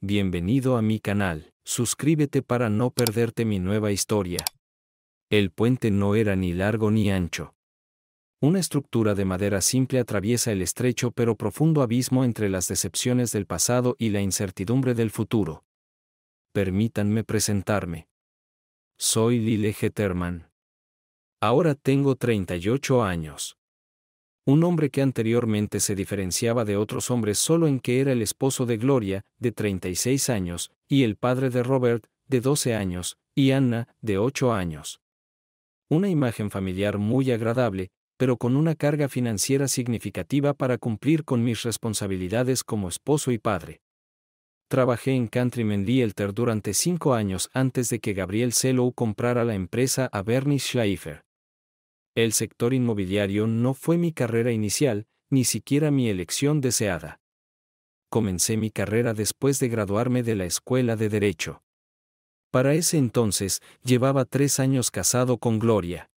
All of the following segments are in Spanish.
Bienvenido a mi canal, suscríbete para no perderte mi nueva historia. El puente no era ni largo ni ancho. Una estructura de madera simple atraviesa el estrecho pero profundo abismo entre las decepciones del pasado y la incertidumbre del futuro. Permítanme presentarme. Soy Lile Terman. Ahora tengo 38 años un hombre que anteriormente se diferenciaba de otros hombres solo en que era el esposo de Gloria, de 36 años, y el padre de Robert, de 12 años, y Anna, de 8 años. Una imagen familiar muy agradable, pero con una carga financiera significativa para cumplir con mis responsabilidades como esposo y padre. Trabajé en Countryman Realtor durante cinco años antes de que Gabriel Selow comprara la empresa a Bernie Schleifer. El sector inmobiliario no fue mi carrera inicial, ni siquiera mi elección deseada. Comencé mi carrera después de graduarme de la Escuela de Derecho. Para ese entonces, llevaba tres años casado con Gloria.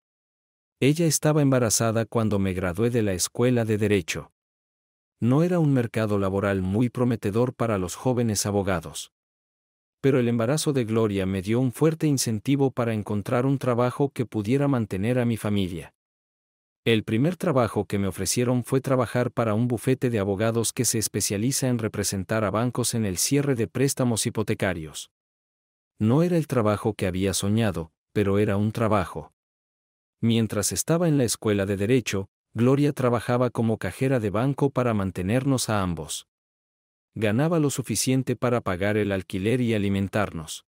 Ella estaba embarazada cuando me gradué de la Escuela de Derecho. No era un mercado laboral muy prometedor para los jóvenes abogados pero el embarazo de Gloria me dio un fuerte incentivo para encontrar un trabajo que pudiera mantener a mi familia. El primer trabajo que me ofrecieron fue trabajar para un bufete de abogados que se especializa en representar a bancos en el cierre de préstamos hipotecarios. No era el trabajo que había soñado, pero era un trabajo. Mientras estaba en la escuela de derecho, Gloria trabajaba como cajera de banco para mantenernos a ambos ganaba lo suficiente para pagar el alquiler y alimentarnos.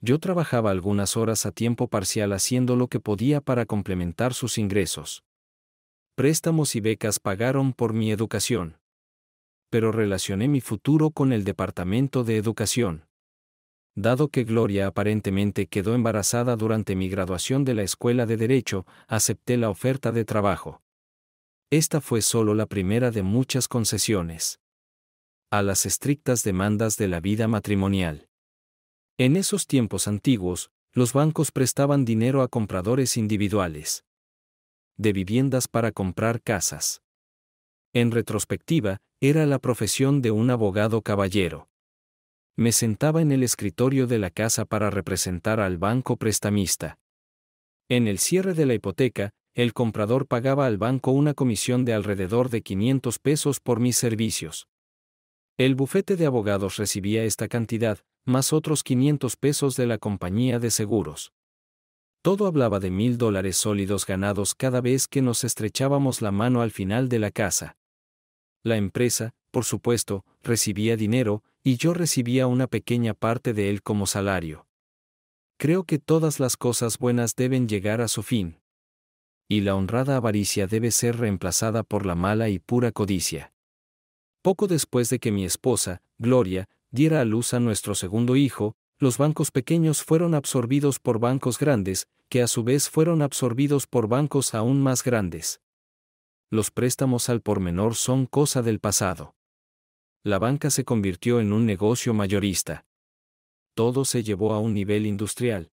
Yo trabajaba algunas horas a tiempo parcial haciendo lo que podía para complementar sus ingresos. Préstamos y becas pagaron por mi educación. Pero relacioné mi futuro con el Departamento de Educación. Dado que Gloria aparentemente quedó embarazada durante mi graduación de la Escuela de Derecho, acepté la oferta de trabajo. Esta fue solo la primera de muchas concesiones a las estrictas demandas de la vida matrimonial. En esos tiempos antiguos, los bancos prestaban dinero a compradores individuales de viviendas para comprar casas. En retrospectiva, era la profesión de un abogado caballero. Me sentaba en el escritorio de la casa para representar al banco prestamista. En el cierre de la hipoteca, el comprador pagaba al banco una comisión de alrededor de 500 pesos por mis servicios. El bufete de abogados recibía esta cantidad, más otros 500 pesos de la compañía de seguros. Todo hablaba de mil dólares sólidos ganados cada vez que nos estrechábamos la mano al final de la casa. La empresa, por supuesto, recibía dinero, y yo recibía una pequeña parte de él como salario. Creo que todas las cosas buenas deben llegar a su fin. Y la honrada avaricia debe ser reemplazada por la mala y pura codicia. Poco después de que mi esposa, Gloria, diera a luz a nuestro segundo hijo, los bancos pequeños fueron absorbidos por bancos grandes, que a su vez fueron absorbidos por bancos aún más grandes. Los préstamos al por menor son cosa del pasado. La banca se convirtió en un negocio mayorista. Todo se llevó a un nivel industrial.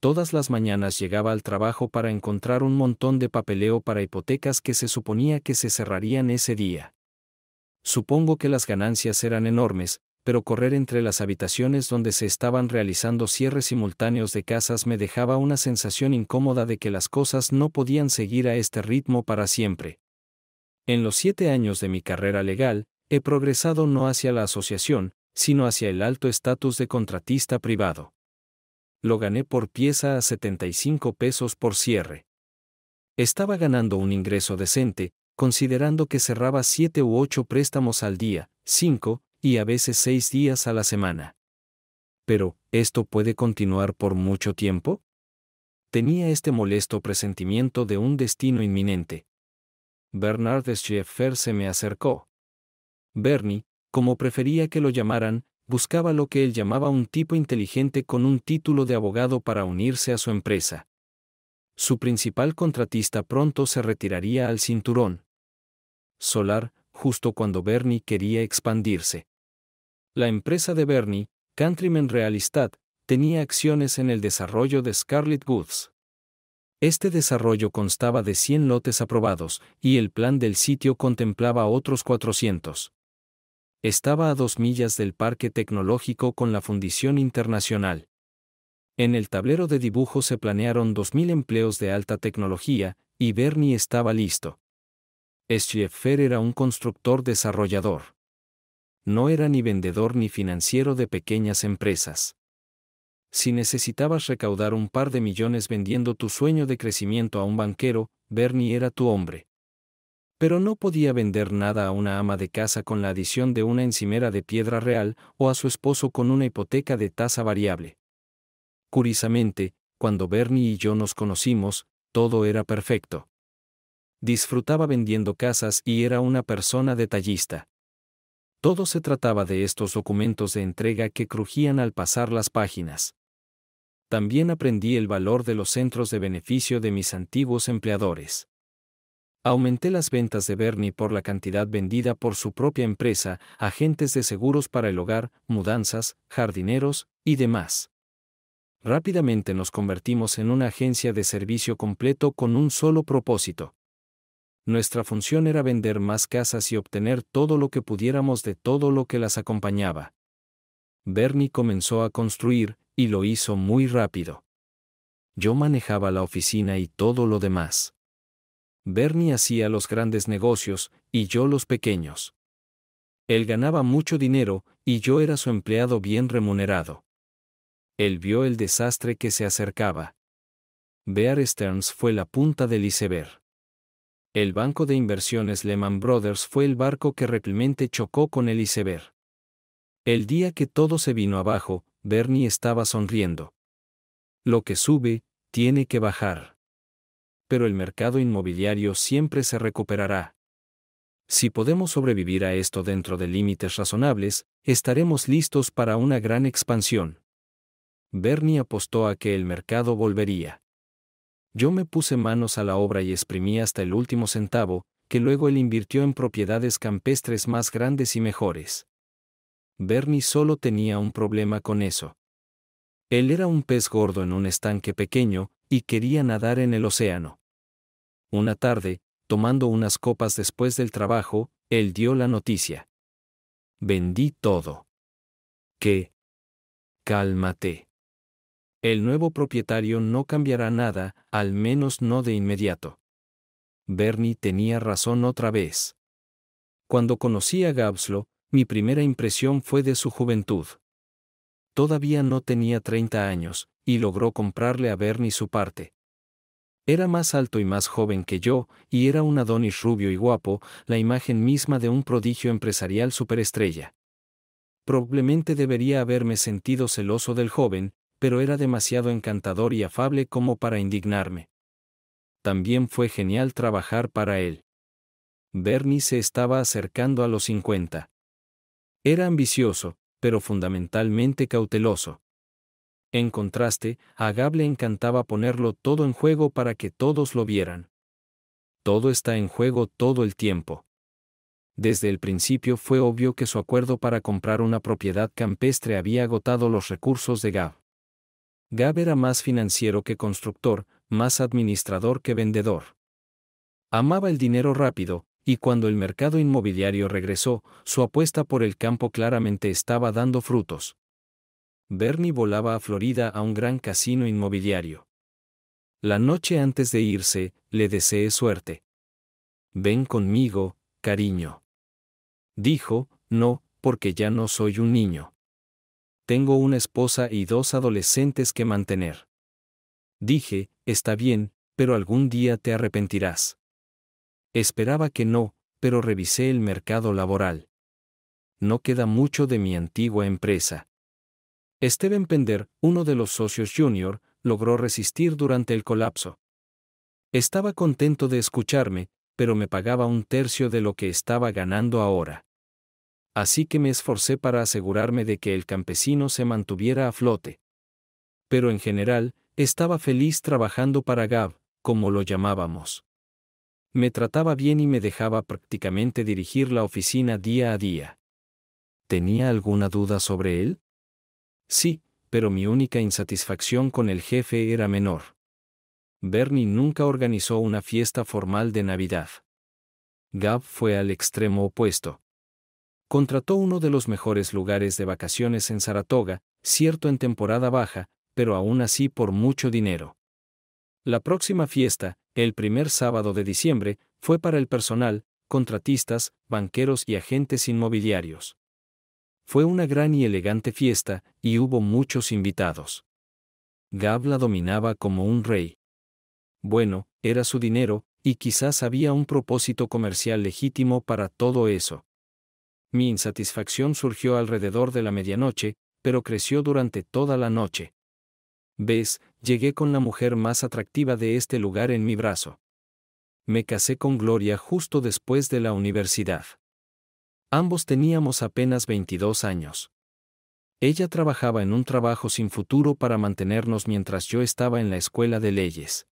Todas las mañanas llegaba al trabajo para encontrar un montón de papeleo para hipotecas que se suponía que se cerrarían ese día. Supongo que las ganancias eran enormes, pero correr entre las habitaciones donde se estaban realizando cierres simultáneos de casas me dejaba una sensación incómoda de que las cosas no podían seguir a este ritmo para siempre. En los siete años de mi carrera legal, he progresado no hacia la asociación, sino hacia el alto estatus de contratista privado. Lo gané por pieza a 75 pesos por cierre. Estaba ganando un ingreso decente, considerando que cerraba siete u ocho préstamos al día, cinco, y a veces seis días a la semana. Pero, ¿esto puede continuar por mucho tiempo? Tenía este molesto presentimiento de un destino inminente. Bernard Schaeffer se me acercó. Bernie, como prefería que lo llamaran, buscaba lo que él llamaba un tipo inteligente con un título de abogado para unirse a su empresa. Su principal contratista pronto se retiraría al cinturón, solar, justo cuando Bernie quería expandirse. La empresa de Bernie, Countryman Realistat, tenía acciones en el desarrollo de Scarlet Goods. Este desarrollo constaba de 100 lotes aprobados, y el plan del sitio contemplaba otros 400. Estaba a dos millas del Parque Tecnológico con la Fundición Internacional. En el tablero de dibujo se planearon 2.000 empleos de alta tecnología, y Bernie estaba listo. Scheffer era un constructor desarrollador. No era ni vendedor ni financiero de pequeñas empresas. Si necesitabas recaudar un par de millones vendiendo tu sueño de crecimiento a un banquero, Bernie era tu hombre. Pero no podía vender nada a una ama de casa con la adición de una encimera de piedra real o a su esposo con una hipoteca de tasa variable. Curiosamente, cuando Bernie y yo nos conocimos, todo era perfecto disfrutaba vendiendo casas y era una persona detallista. Todo se trataba de estos documentos de entrega que crujían al pasar las páginas. También aprendí el valor de los centros de beneficio de mis antiguos empleadores. Aumenté las ventas de Bernie por la cantidad vendida por su propia empresa, agentes de seguros para el hogar, mudanzas, jardineros y demás. Rápidamente nos convertimos en una agencia de servicio completo con un solo propósito, nuestra función era vender más casas y obtener todo lo que pudiéramos de todo lo que las acompañaba. Bernie comenzó a construir, y lo hizo muy rápido. Yo manejaba la oficina y todo lo demás. Bernie hacía los grandes negocios, y yo los pequeños. Él ganaba mucho dinero, y yo era su empleado bien remunerado. Él vio el desastre que se acercaba. Bear Stearns fue la punta del iceberg el banco de inversiones Lehman Brothers fue el barco que replemente chocó con el iceberg. El día que todo se vino abajo, Bernie estaba sonriendo. Lo que sube, tiene que bajar. Pero el mercado inmobiliario siempre se recuperará. Si podemos sobrevivir a esto dentro de límites razonables, estaremos listos para una gran expansión. Bernie apostó a que el mercado volvería. Yo me puse manos a la obra y exprimí hasta el último centavo, que luego él invirtió en propiedades campestres más grandes y mejores. Bernie solo tenía un problema con eso. Él era un pez gordo en un estanque pequeño, y quería nadar en el océano. Una tarde, tomando unas copas después del trabajo, él dio la noticia. Vendí todo. ¿Qué? Cálmate el nuevo propietario no cambiará nada, al menos no de inmediato. Bernie tenía razón otra vez. Cuando conocí a Gabslo, mi primera impresión fue de su juventud. Todavía no tenía 30 años, y logró comprarle a Bernie su parte. Era más alto y más joven que yo, y era un Adonis rubio y guapo, la imagen misma de un prodigio empresarial superestrella. Probablemente debería haberme sentido celoso del joven, pero era demasiado encantador y afable como para indignarme. También fue genial trabajar para él. Bernie se estaba acercando a los 50. Era ambicioso, pero fundamentalmente cauteloso. En contraste, a Gab le encantaba ponerlo todo en juego para que todos lo vieran. Todo está en juego todo el tiempo. Desde el principio fue obvio que su acuerdo para comprar una propiedad campestre había agotado los recursos de Gab. Gab era más financiero que constructor, más administrador que vendedor. Amaba el dinero rápido, y cuando el mercado inmobiliario regresó, su apuesta por el campo claramente estaba dando frutos. Bernie volaba a Florida a un gran casino inmobiliario. La noche antes de irse, le deseé suerte. Ven conmigo, cariño. Dijo, no, porque ya no soy un niño tengo una esposa y dos adolescentes que mantener. Dije, está bien, pero algún día te arrepentirás. Esperaba que no, pero revisé el mercado laboral. No queda mucho de mi antigua empresa. Esteban Pender, uno de los socios junior, logró resistir durante el colapso. Estaba contento de escucharme, pero me pagaba un tercio de lo que estaba ganando ahora así que me esforcé para asegurarme de que el campesino se mantuviera a flote. Pero en general, estaba feliz trabajando para Gab, como lo llamábamos. Me trataba bien y me dejaba prácticamente dirigir la oficina día a día. ¿Tenía alguna duda sobre él? Sí, pero mi única insatisfacción con el jefe era menor. Bernie nunca organizó una fiesta formal de Navidad. Gab fue al extremo opuesto contrató uno de los mejores lugares de vacaciones en Saratoga, cierto en temporada baja, pero aún así por mucho dinero. La próxima fiesta, el primer sábado de diciembre, fue para el personal, contratistas, banqueros y agentes inmobiliarios. Fue una gran y elegante fiesta, y hubo muchos invitados. Gab dominaba como un rey. Bueno, era su dinero, y quizás había un propósito comercial legítimo para todo eso. Mi insatisfacción surgió alrededor de la medianoche, pero creció durante toda la noche. ¿Ves? Llegué con la mujer más atractiva de este lugar en mi brazo. Me casé con Gloria justo después de la universidad. Ambos teníamos apenas 22 años. Ella trabajaba en un trabajo sin futuro para mantenernos mientras yo estaba en la escuela de leyes.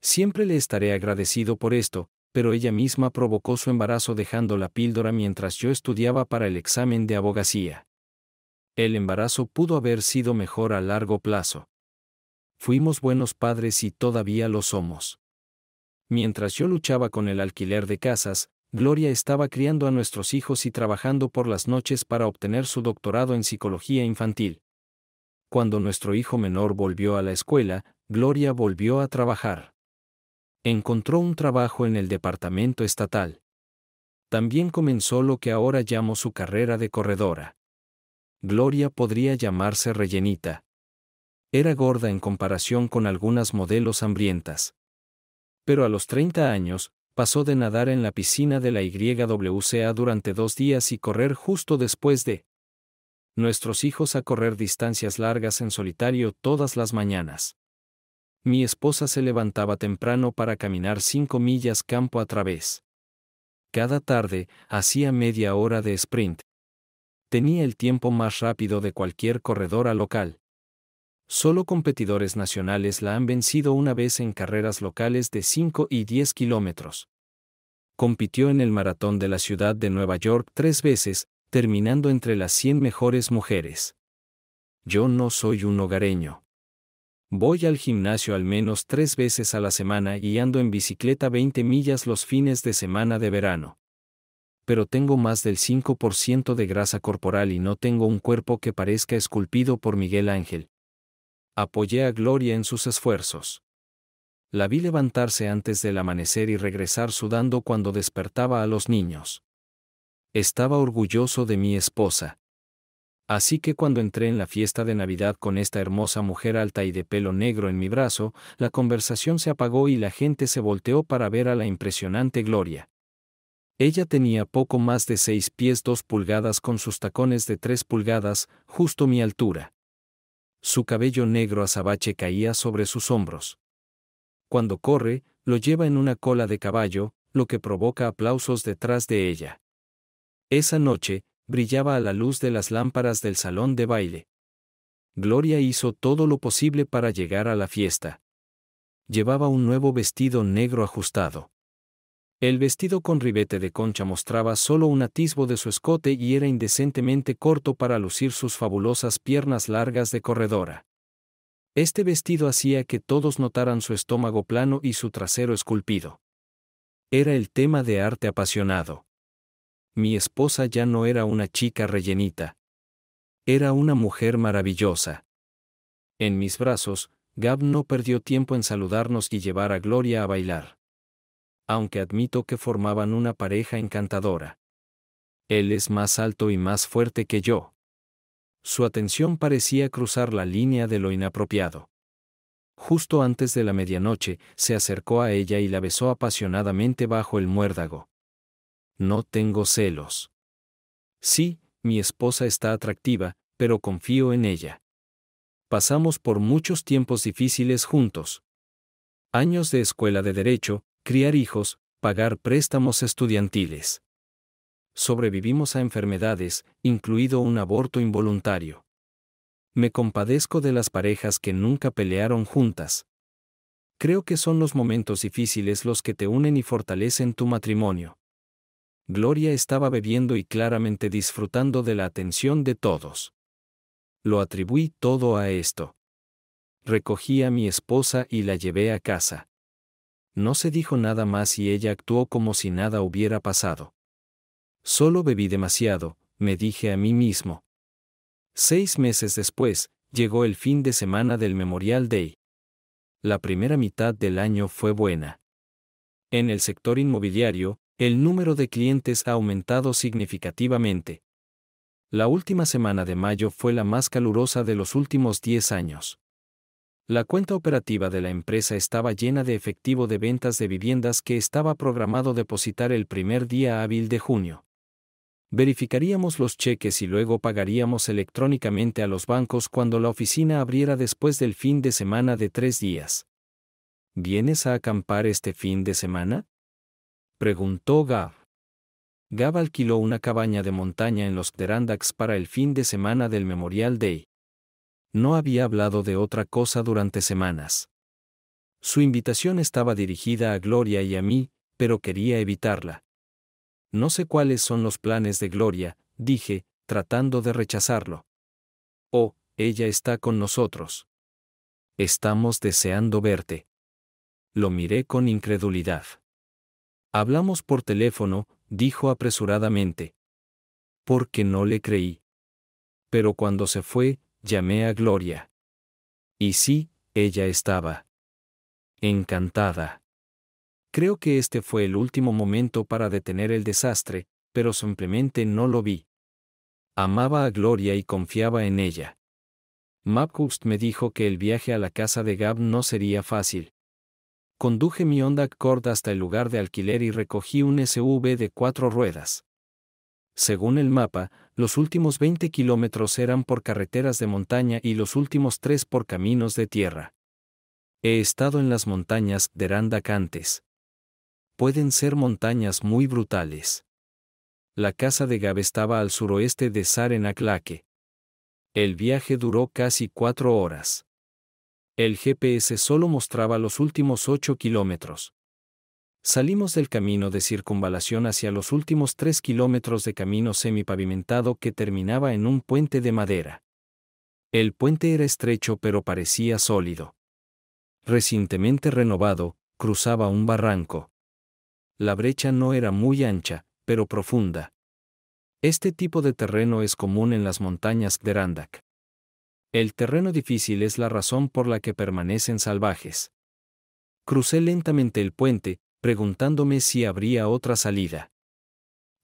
Siempre le estaré agradecido por esto, pero ella misma provocó su embarazo dejando la píldora mientras yo estudiaba para el examen de abogacía. El embarazo pudo haber sido mejor a largo plazo. Fuimos buenos padres y todavía lo somos. Mientras yo luchaba con el alquiler de casas, Gloria estaba criando a nuestros hijos y trabajando por las noches para obtener su doctorado en psicología infantil. Cuando nuestro hijo menor volvió a la escuela, Gloria volvió a trabajar. Encontró un trabajo en el departamento estatal. También comenzó lo que ahora llamo su carrera de corredora. Gloria podría llamarse rellenita. Era gorda en comparación con algunas modelos hambrientas. Pero a los 30 años, pasó de nadar en la piscina de la YWCA durante dos días y correr justo después de nuestros hijos a correr distancias largas en solitario todas las mañanas mi esposa se levantaba temprano para caminar cinco millas campo a través. Cada tarde, hacía media hora de sprint. Tenía el tiempo más rápido de cualquier corredora local. Solo competidores nacionales la han vencido una vez en carreras locales de 5 y 10 kilómetros. Compitió en el maratón de la ciudad de Nueva York tres veces, terminando entre las 100 mejores mujeres. Yo no soy un hogareño. Voy al gimnasio al menos tres veces a la semana y ando en bicicleta 20 millas los fines de semana de verano. Pero tengo más del 5% de grasa corporal y no tengo un cuerpo que parezca esculpido por Miguel Ángel. Apoyé a Gloria en sus esfuerzos. La vi levantarse antes del amanecer y regresar sudando cuando despertaba a los niños. Estaba orgulloso de mi esposa, Así que cuando entré en la fiesta de Navidad con esta hermosa mujer alta y de pelo negro en mi brazo, la conversación se apagó y la gente se volteó para ver a la impresionante Gloria. Ella tenía poco más de seis pies dos pulgadas con sus tacones de tres pulgadas, justo mi altura. Su cabello negro azabache caía sobre sus hombros. Cuando corre, lo lleva en una cola de caballo, lo que provoca aplausos detrás de ella. Esa noche, brillaba a la luz de las lámparas del salón de baile. Gloria hizo todo lo posible para llegar a la fiesta. Llevaba un nuevo vestido negro ajustado. El vestido con ribete de concha mostraba solo un atisbo de su escote y era indecentemente corto para lucir sus fabulosas piernas largas de corredora. Este vestido hacía que todos notaran su estómago plano y su trasero esculpido. Era el tema de arte apasionado mi esposa ya no era una chica rellenita. Era una mujer maravillosa. En mis brazos, Gab no perdió tiempo en saludarnos y llevar a Gloria a bailar. Aunque admito que formaban una pareja encantadora. Él es más alto y más fuerte que yo. Su atención parecía cruzar la línea de lo inapropiado. Justo antes de la medianoche, se acercó a ella y la besó apasionadamente bajo el muérdago. No tengo celos. Sí, mi esposa está atractiva, pero confío en ella. Pasamos por muchos tiempos difíciles juntos. Años de escuela de derecho, criar hijos, pagar préstamos estudiantiles. Sobrevivimos a enfermedades, incluido un aborto involuntario. Me compadezco de las parejas que nunca pelearon juntas. Creo que son los momentos difíciles los que te unen y fortalecen tu matrimonio. Gloria estaba bebiendo y claramente disfrutando de la atención de todos. Lo atribuí todo a esto. Recogí a mi esposa y la llevé a casa. No se dijo nada más y ella actuó como si nada hubiera pasado. Solo bebí demasiado, me dije a mí mismo. Seis meses después, llegó el fin de semana del Memorial Day. La primera mitad del año fue buena. En el sector inmobiliario, el número de clientes ha aumentado significativamente. La última semana de mayo fue la más calurosa de los últimos 10 años. La cuenta operativa de la empresa estaba llena de efectivo de ventas de viviendas que estaba programado depositar el primer día hábil de junio. Verificaríamos los cheques y luego pagaríamos electrónicamente a los bancos cuando la oficina abriera después del fin de semana de tres días. ¿Vienes a acampar este fin de semana? Preguntó Gav. Gab alquiló una cabaña de montaña en los Terandax para el fin de semana del Memorial Day. No había hablado de otra cosa durante semanas. Su invitación estaba dirigida a Gloria y a mí, pero quería evitarla. No sé cuáles son los planes de Gloria, dije, tratando de rechazarlo. Oh, ella está con nosotros. Estamos deseando verte. Lo miré con incredulidad. Hablamos por teléfono, dijo apresuradamente. Porque no le creí. Pero cuando se fue, llamé a Gloria. Y sí, ella estaba. Encantada. Creo que este fue el último momento para detener el desastre, pero simplemente no lo vi. Amaba a Gloria y confiaba en ella. Mapkust me dijo que el viaje a la casa de Gab no sería fácil, Conduje mi Honda Accord hasta el lugar de alquiler y recogí un SUV de cuatro ruedas. Según el mapa, los últimos 20 kilómetros eran por carreteras de montaña y los últimos tres por caminos de tierra. He estado en las montañas de Randak Pueden ser montañas muy brutales. La casa de Gabe estaba al suroeste de Sarenaclaque. El viaje duró casi cuatro horas. El GPS solo mostraba los últimos 8 kilómetros. Salimos del camino de circunvalación hacia los últimos 3 kilómetros de camino semipavimentado que terminaba en un puente de madera. El puente era estrecho pero parecía sólido. Recientemente renovado, cruzaba un barranco. La brecha no era muy ancha, pero profunda. Este tipo de terreno es común en las montañas de el terreno difícil es la razón por la que permanecen salvajes. Crucé lentamente el puente, preguntándome si habría otra salida.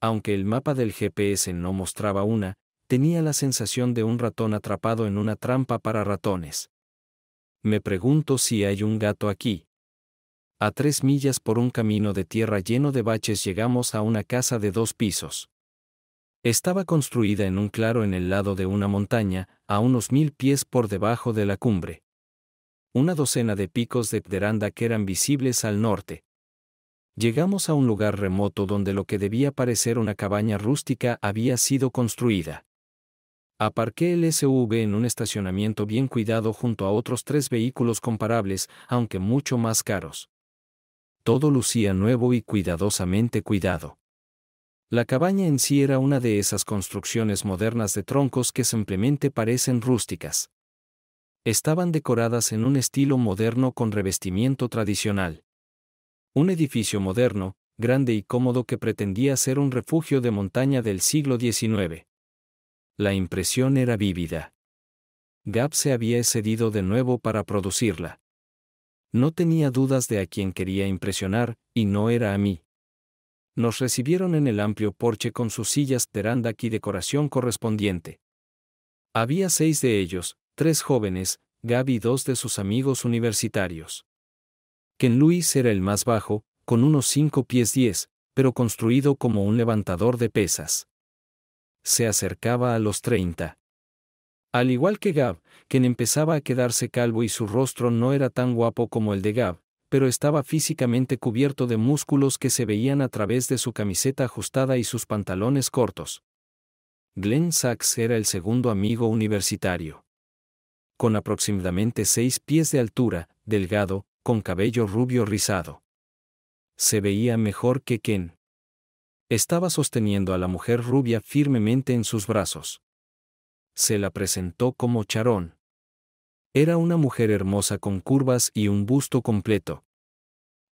Aunque el mapa del GPS no mostraba una, tenía la sensación de un ratón atrapado en una trampa para ratones. Me pregunto si hay un gato aquí. A tres millas por un camino de tierra lleno de baches llegamos a una casa de dos pisos. Estaba construida en un claro en el lado de una montaña, a unos mil pies por debajo de la cumbre. Una docena de picos de veranda que eran visibles al norte. Llegamos a un lugar remoto donde lo que debía parecer una cabaña rústica había sido construida. Aparqué el SUV en un estacionamiento bien cuidado junto a otros tres vehículos comparables, aunque mucho más caros. Todo lucía nuevo y cuidadosamente cuidado. La cabaña en sí era una de esas construcciones modernas de troncos que simplemente parecen rústicas. Estaban decoradas en un estilo moderno con revestimiento tradicional. Un edificio moderno, grande y cómodo que pretendía ser un refugio de montaña del siglo XIX. La impresión era vívida. Gap se había excedido de nuevo para producirla. No tenía dudas de a quién quería impresionar, y no era a mí nos recibieron en el amplio porche con sus sillas, veranda y decoración correspondiente. Había seis de ellos, tres jóvenes, Gab y dos de sus amigos universitarios. Ken Luis era el más bajo, con unos cinco pies diez, pero construido como un levantador de pesas. Se acercaba a los treinta. Al igual que Gab, quien empezaba a quedarse calvo y su rostro no era tan guapo como el de Gab, pero estaba físicamente cubierto de músculos que se veían a través de su camiseta ajustada y sus pantalones cortos. Glenn Sachs era el segundo amigo universitario. Con aproximadamente seis pies de altura, delgado, con cabello rubio rizado. Se veía mejor que Ken. Estaba sosteniendo a la mujer rubia firmemente en sus brazos. Se la presentó como Charón. Era una mujer hermosa con curvas y un busto completo.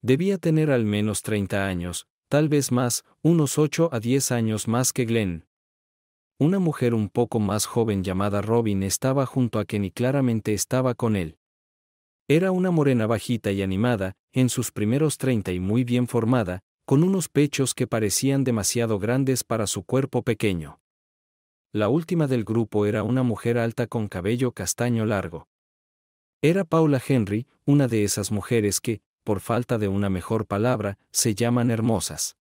Debía tener al menos 30 años, tal vez más, unos 8 a 10 años más que Glenn. Una mujer un poco más joven llamada Robin estaba junto a Kenny, y claramente estaba con él. Era una morena bajita y animada, en sus primeros 30 y muy bien formada, con unos pechos que parecían demasiado grandes para su cuerpo pequeño. La última del grupo era una mujer alta con cabello castaño largo. Era Paula Henry, una de esas mujeres que, por falta de una mejor palabra, se llaman hermosas.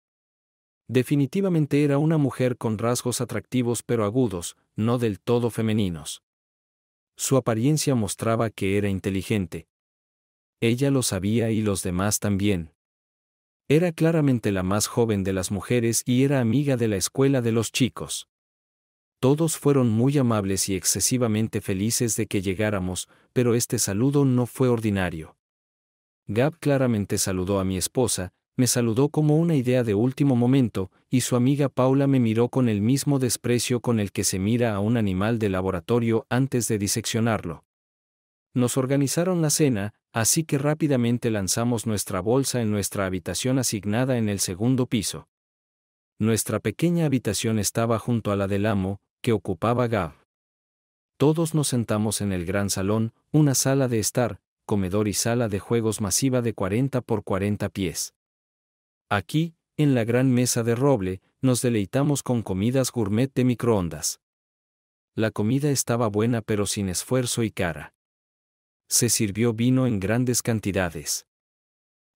Definitivamente era una mujer con rasgos atractivos pero agudos, no del todo femeninos. Su apariencia mostraba que era inteligente. Ella lo sabía y los demás también. Era claramente la más joven de las mujeres y era amiga de la escuela de los chicos. Todos fueron muy amables y excesivamente felices de que llegáramos, pero este saludo no fue ordinario. Gab claramente saludó a mi esposa, me saludó como una idea de último momento, y su amiga Paula me miró con el mismo desprecio con el que se mira a un animal de laboratorio antes de diseccionarlo. Nos organizaron la cena, así que rápidamente lanzamos nuestra bolsa en nuestra habitación asignada en el segundo piso. Nuestra pequeña habitación estaba junto a la del amo, que ocupaba Gav. Todos nos sentamos en el gran salón, una sala de estar, comedor y sala de juegos masiva de 40 por 40 pies. Aquí, en la gran mesa de roble, nos deleitamos con comidas gourmet de microondas. La comida estaba buena pero sin esfuerzo y cara. Se sirvió vino en grandes cantidades.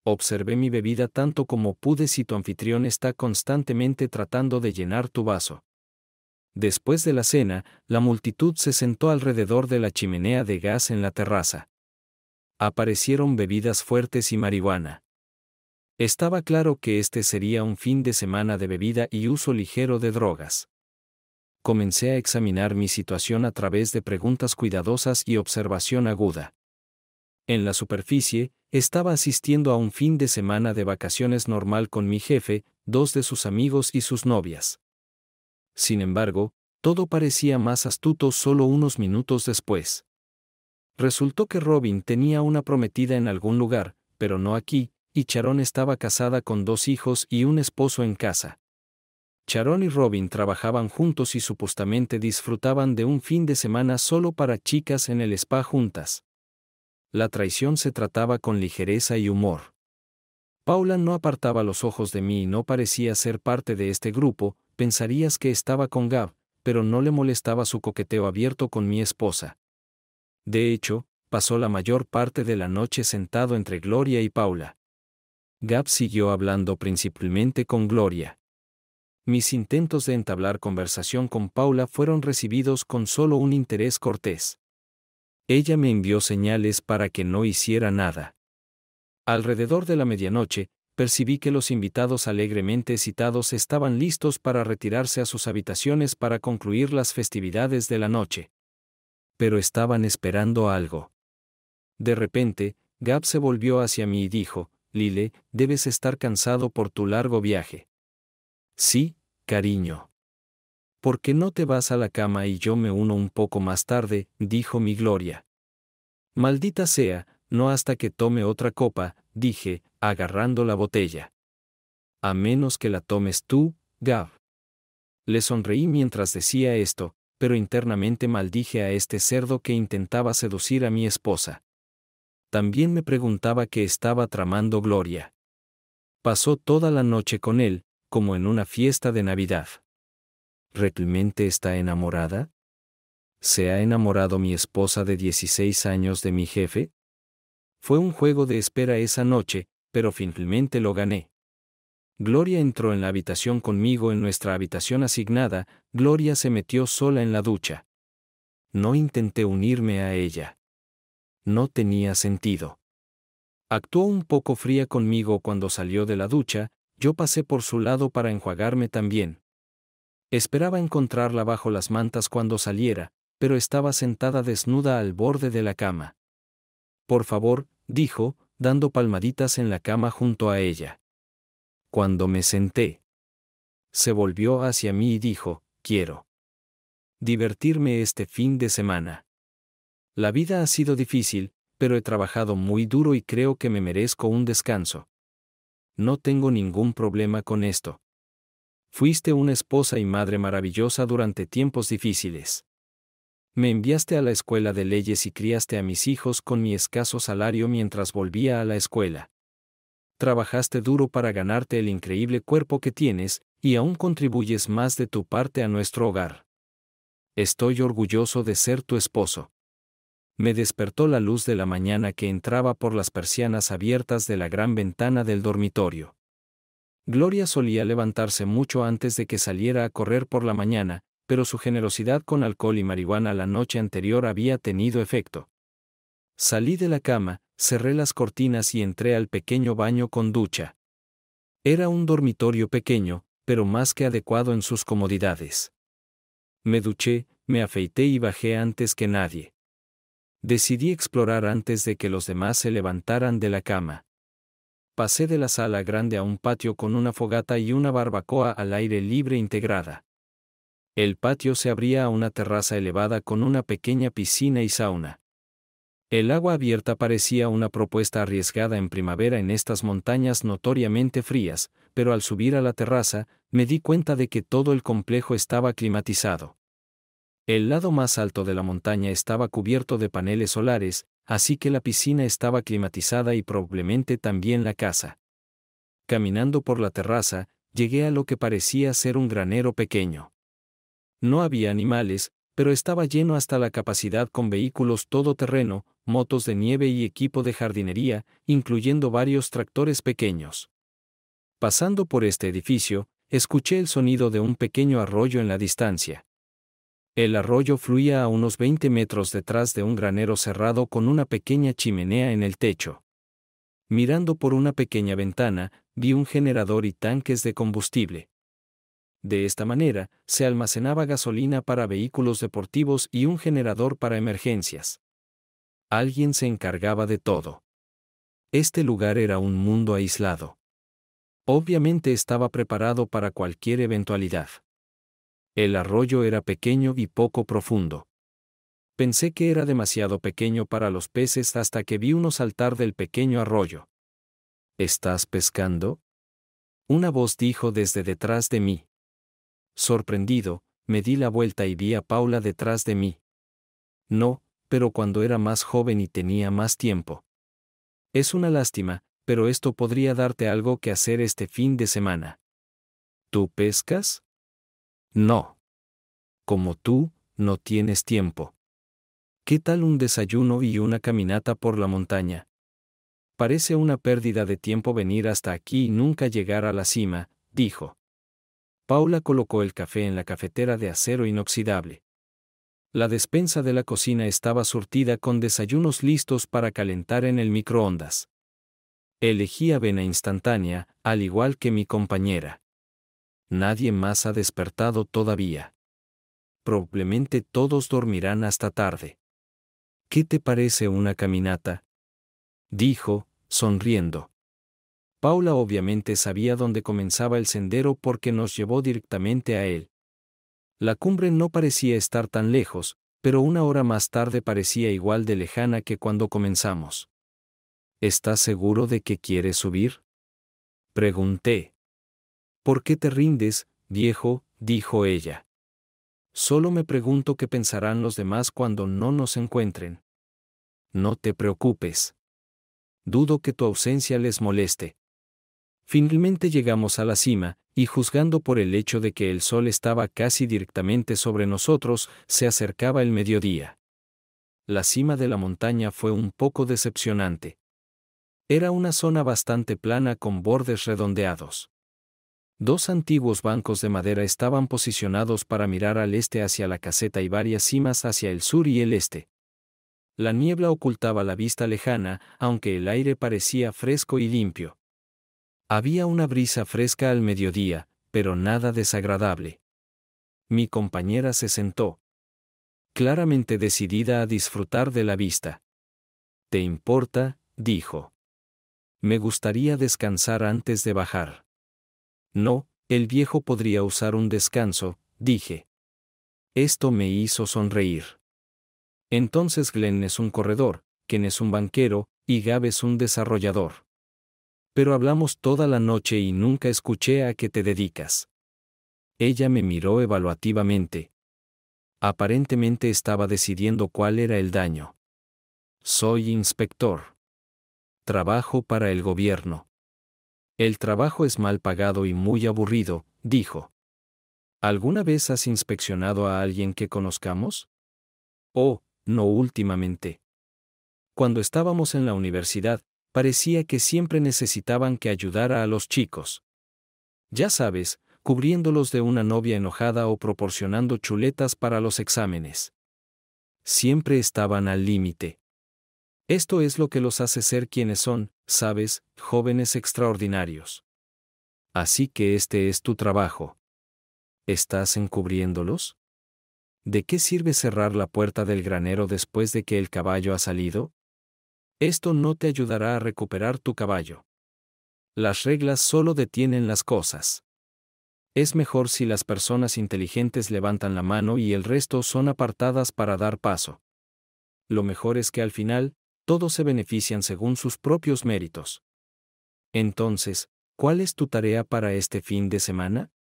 Observé mi bebida tanto como pude si tu anfitrión está constantemente tratando de llenar tu vaso. Después de la cena, la multitud se sentó alrededor de la chimenea de gas en la terraza. Aparecieron bebidas fuertes y marihuana. Estaba claro que este sería un fin de semana de bebida y uso ligero de drogas. Comencé a examinar mi situación a través de preguntas cuidadosas y observación aguda. En la superficie, estaba asistiendo a un fin de semana de vacaciones normal con mi jefe, dos de sus amigos y sus novias. Sin embargo, todo parecía más astuto solo unos minutos después. Resultó que Robin tenía una prometida en algún lugar, pero no aquí, y Charón estaba casada con dos hijos y un esposo en casa. Charón y Robin trabajaban juntos y supuestamente disfrutaban de un fin de semana solo para chicas en el spa juntas. La traición se trataba con ligereza y humor. Paula no apartaba los ojos de mí y no parecía ser parte de este grupo, pensarías que estaba con Gab, pero no le molestaba su coqueteo abierto con mi esposa. De hecho, pasó la mayor parte de la noche sentado entre Gloria y Paula. Gab siguió hablando principalmente con Gloria. Mis intentos de entablar conversación con Paula fueron recibidos con solo un interés cortés. Ella me envió señales para que no hiciera nada. Alrededor de la medianoche, percibí que los invitados alegremente citados estaban listos para retirarse a sus habitaciones para concluir las festividades de la noche. Pero estaban esperando algo. De repente, Gab se volvió hacia mí y dijo, Lile, debes estar cansado por tu largo viaje. Sí, cariño. ¿Por qué no te vas a la cama y yo me uno un poco más tarde? dijo mi Gloria. Maldita sea, no hasta que tome otra copa, dije, agarrando la botella. A menos que la tomes tú, Gav. Le sonreí mientras decía esto, pero internamente maldije a este cerdo que intentaba seducir a mi esposa. También me preguntaba qué estaba tramando Gloria. Pasó toda la noche con él, como en una fiesta de Navidad. ¿Realmente está enamorada? ¿Se ha enamorado mi esposa de 16 años de mi jefe? Fue un juego de espera esa noche, pero finalmente lo gané. Gloria entró en la habitación conmigo en nuestra habitación asignada, Gloria se metió sola en la ducha. No intenté unirme a ella. No tenía sentido. Actuó un poco fría conmigo cuando salió de la ducha, yo pasé por su lado para enjuagarme también. Esperaba encontrarla bajo las mantas cuando saliera, pero estaba sentada desnuda al borde de la cama. Por favor, dijo, dando palmaditas en la cama junto a ella. Cuando me senté, se volvió hacia mí y dijo, quiero divertirme este fin de semana. La vida ha sido difícil, pero he trabajado muy duro y creo que me merezco un descanso. No tengo ningún problema con esto. Fuiste una esposa y madre maravillosa durante tiempos difíciles. Me enviaste a la escuela de leyes y criaste a mis hijos con mi escaso salario mientras volvía a la escuela. Trabajaste duro para ganarte el increíble cuerpo que tienes, y aún contribuyes más de tu parte a nuestro hogar. Estoy orgulloso de ser tu esposo. Me despertó la luz de la mañana que entraba por las persianas abiertas de la gran ventana del dormitorio. Gloria solía levantarse mucho antes de que saliera a correr por la mañana, pero su generosidad con alcohol y marihuana la noche anterior había tenido efecto. Salí de la cama, cerré las cortinas y entré al pequeño baño con ducha. Era un dormitorio pequeño, pero más que adecuado en sus comodidades. Me duché, me afeité y bajé antes que nadie. Decidí explorar antes de que los demás se levantaran de la cama. Pasé de la sala grande a un patio con una fogata y una barbacoa al aire libre integrada. El patio se abría a una terraza elevada con una pequeña piscina y sauna. El agua abierta parecía una propuesta arriesgada en primavera en estas montañas notoriamente frías, pero al subir a la terraza, me di cuenta de que todo el complejo estaba climatizado. El lado más alto de la montaña estaba cubierto de paneles solares, así que la piscina estaba climatizada y probablemente también la casa. Caminando por la terraza, llegué a lo que parecía ser un granero pequeño. No había animales, pero estaba lleno hasta la capacidad con vehículos todoterreno, motos de nieve y equipo de jardinería, incluyendo varios tractores pequeños. Pasando por este edificio, escuché el sonido de un pequeño arroyo en la distancia. El arroyo fluía a unos 20 metros detrás de un granero cerrado con una pequeña chimenea en el techo. Mirando por una pequeña ventana, vi un generador y tanques de combustible. De esta manera, se almacenaba gasolina para vehículos deportivos y un generador para emergencias. Alguien se encargaba de todo. Este lugar era un mundo aislado. Obviamente estaba preparado para cualquier eventualidad. El arroyo era pequeño y poco profundo. Pensé que era demasiado pequeño para los peces hasta que vi uno saltar del pequeño arroyo. ¿Estás pescando? Una voz dijo desde detrás de mí. Sorprendido, me di la vuelta y vi a Paula detrás de mí. No, pero cuando era más joven y tenía más tiempo. Es una lástima, pero esto podría darte algo que hacer este fin de semana. ¿Tú pescas? No. Como tú, no tienes tiempo. ¿Qué tal un desayuno y una caminata por la montaña? Parece una pérdida de tiempo venir hasta aquí y nunca llegar a la cima, dijo. Paula colocó el café en la cafetera de acero inoxidable. La despensa de la cocina estaba surtida con desayunos listos para calentar en el microondas. Elegí avena instantánea, al igual que mi compañera. Nadie más ha despertado todavía. Probablemente todos dormirán hasta tarde. ¿Qué te parece una caminata? Dijo, sonriendo. Paula obviamente sabía dónde comenzaba el sendero porque nos llevó directamente a él. La cumbre no parecía estar tan lejos, pero una hora más tarde parecía igual de lejana que cuando comenzamos. ¿Estás seguro de que quieres subir? Pregunté. ¿Por qué te rindes, viejo? dijo ella. Solo me pregunto qué pensarán los demás cuando no nos encuentren. No te preocupes. Dudo que tu ausencia les moleste, Finalmente llegamos a la cima, y juzgando por el hecho de que el sol estaba casi directamente sobre nosotros, se acercaba el mediodía. La cima de la montaña fue un poco decepcionante. Era una zona bastante plana con bordes redondeados. Dos antiguos bancos de madera estaban posicionados para mirar al este hacia la caseta y varias cimas hacia el sur y el este. La niebla ocultaba la vista lejana, aunque el aire parecía fresco y limpio. Había una brisa fresca al mediodía, pero nada desagradable. Mi compañera se sentó. Claramente decidida a disfrutar de la vista. ¿Te importa? dijo. Me gustaría descansar antes de bajar. No, el viejo podría usar un descanso, dije. Esto me hizo sonreír. Entonces Glenn es un corredor, Ken es un banquero, y Gab es un desarrollador pero hablamos toda la noche y nunca escuché a qué te dedicas. Ella me miró evaluativamente. Aparentemente estaba decidiendo cuál era el daño. Soy inspector. Trabajo para el gobierno. El trabajo es mal pagado y muy aburrido, dijo. ¿Alguna vez has inspeccionado a alguien que conozcamos? Oh, no últimamente. Cuando estábamos en la universidad, parecía que siempre necesitaban que ayudara a los chicos. Ya sabes, cubriéndolos de una novia enojada o proporcionando chuletas para los exámenes. Siempre estaban al límite. Esto es lo que los hace ser quienes son, sabes, jóvenes extraordinarios. Así que este es tu trabajo. ¿Estás encubriéndolos? ¿De qué sirve cerrar la puerta del granero después de que el caballo ha salido? Esto no te ayudará a recuperar tu caballo. Las reglas solo detienen las cosas. Es mejor si las personas inteligentes levantan la mano y el resto son apartadas para dar paso. Lo mejor es que al final, todos se benefician según sus propios méritos. Entonces, ¿cuál es tu tarea para este fin de semana?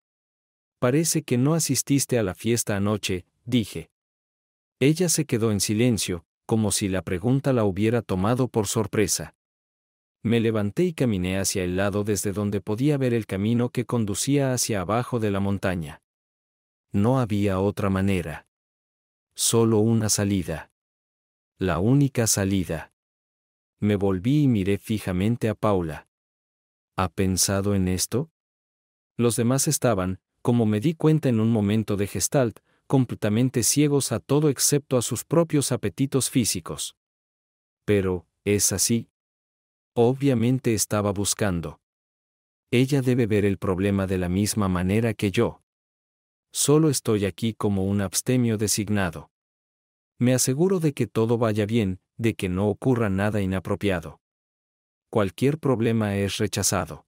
Parece que no asististe a la fiesta anoche, dije. Ella se quedó en silencio, como si la pregunta la hubiera tomado por sorpresa. Me levanté y caminé hacia el lado desde donde podía ver el camino que conducía hacia abajo de la montaña. No había otra manera. Solo una salida. La única salida. Me volví y miré fijamente a Paula. ¿Ha pensado en esto? Los demás estaban, como me di cuenta en un momento de gestalt, completamente ciegos a todo excepto a sus propios apetitos físicos. Pero, es así. Obviamente estaba buscando. Ella debe ver el problema de la misma manera que yo. Solo estoy aquí como un abstemio designado. Me aseguro de que todo vaya bien, de que no ocurra nada inapropiado. Cualquier problema es rechazado.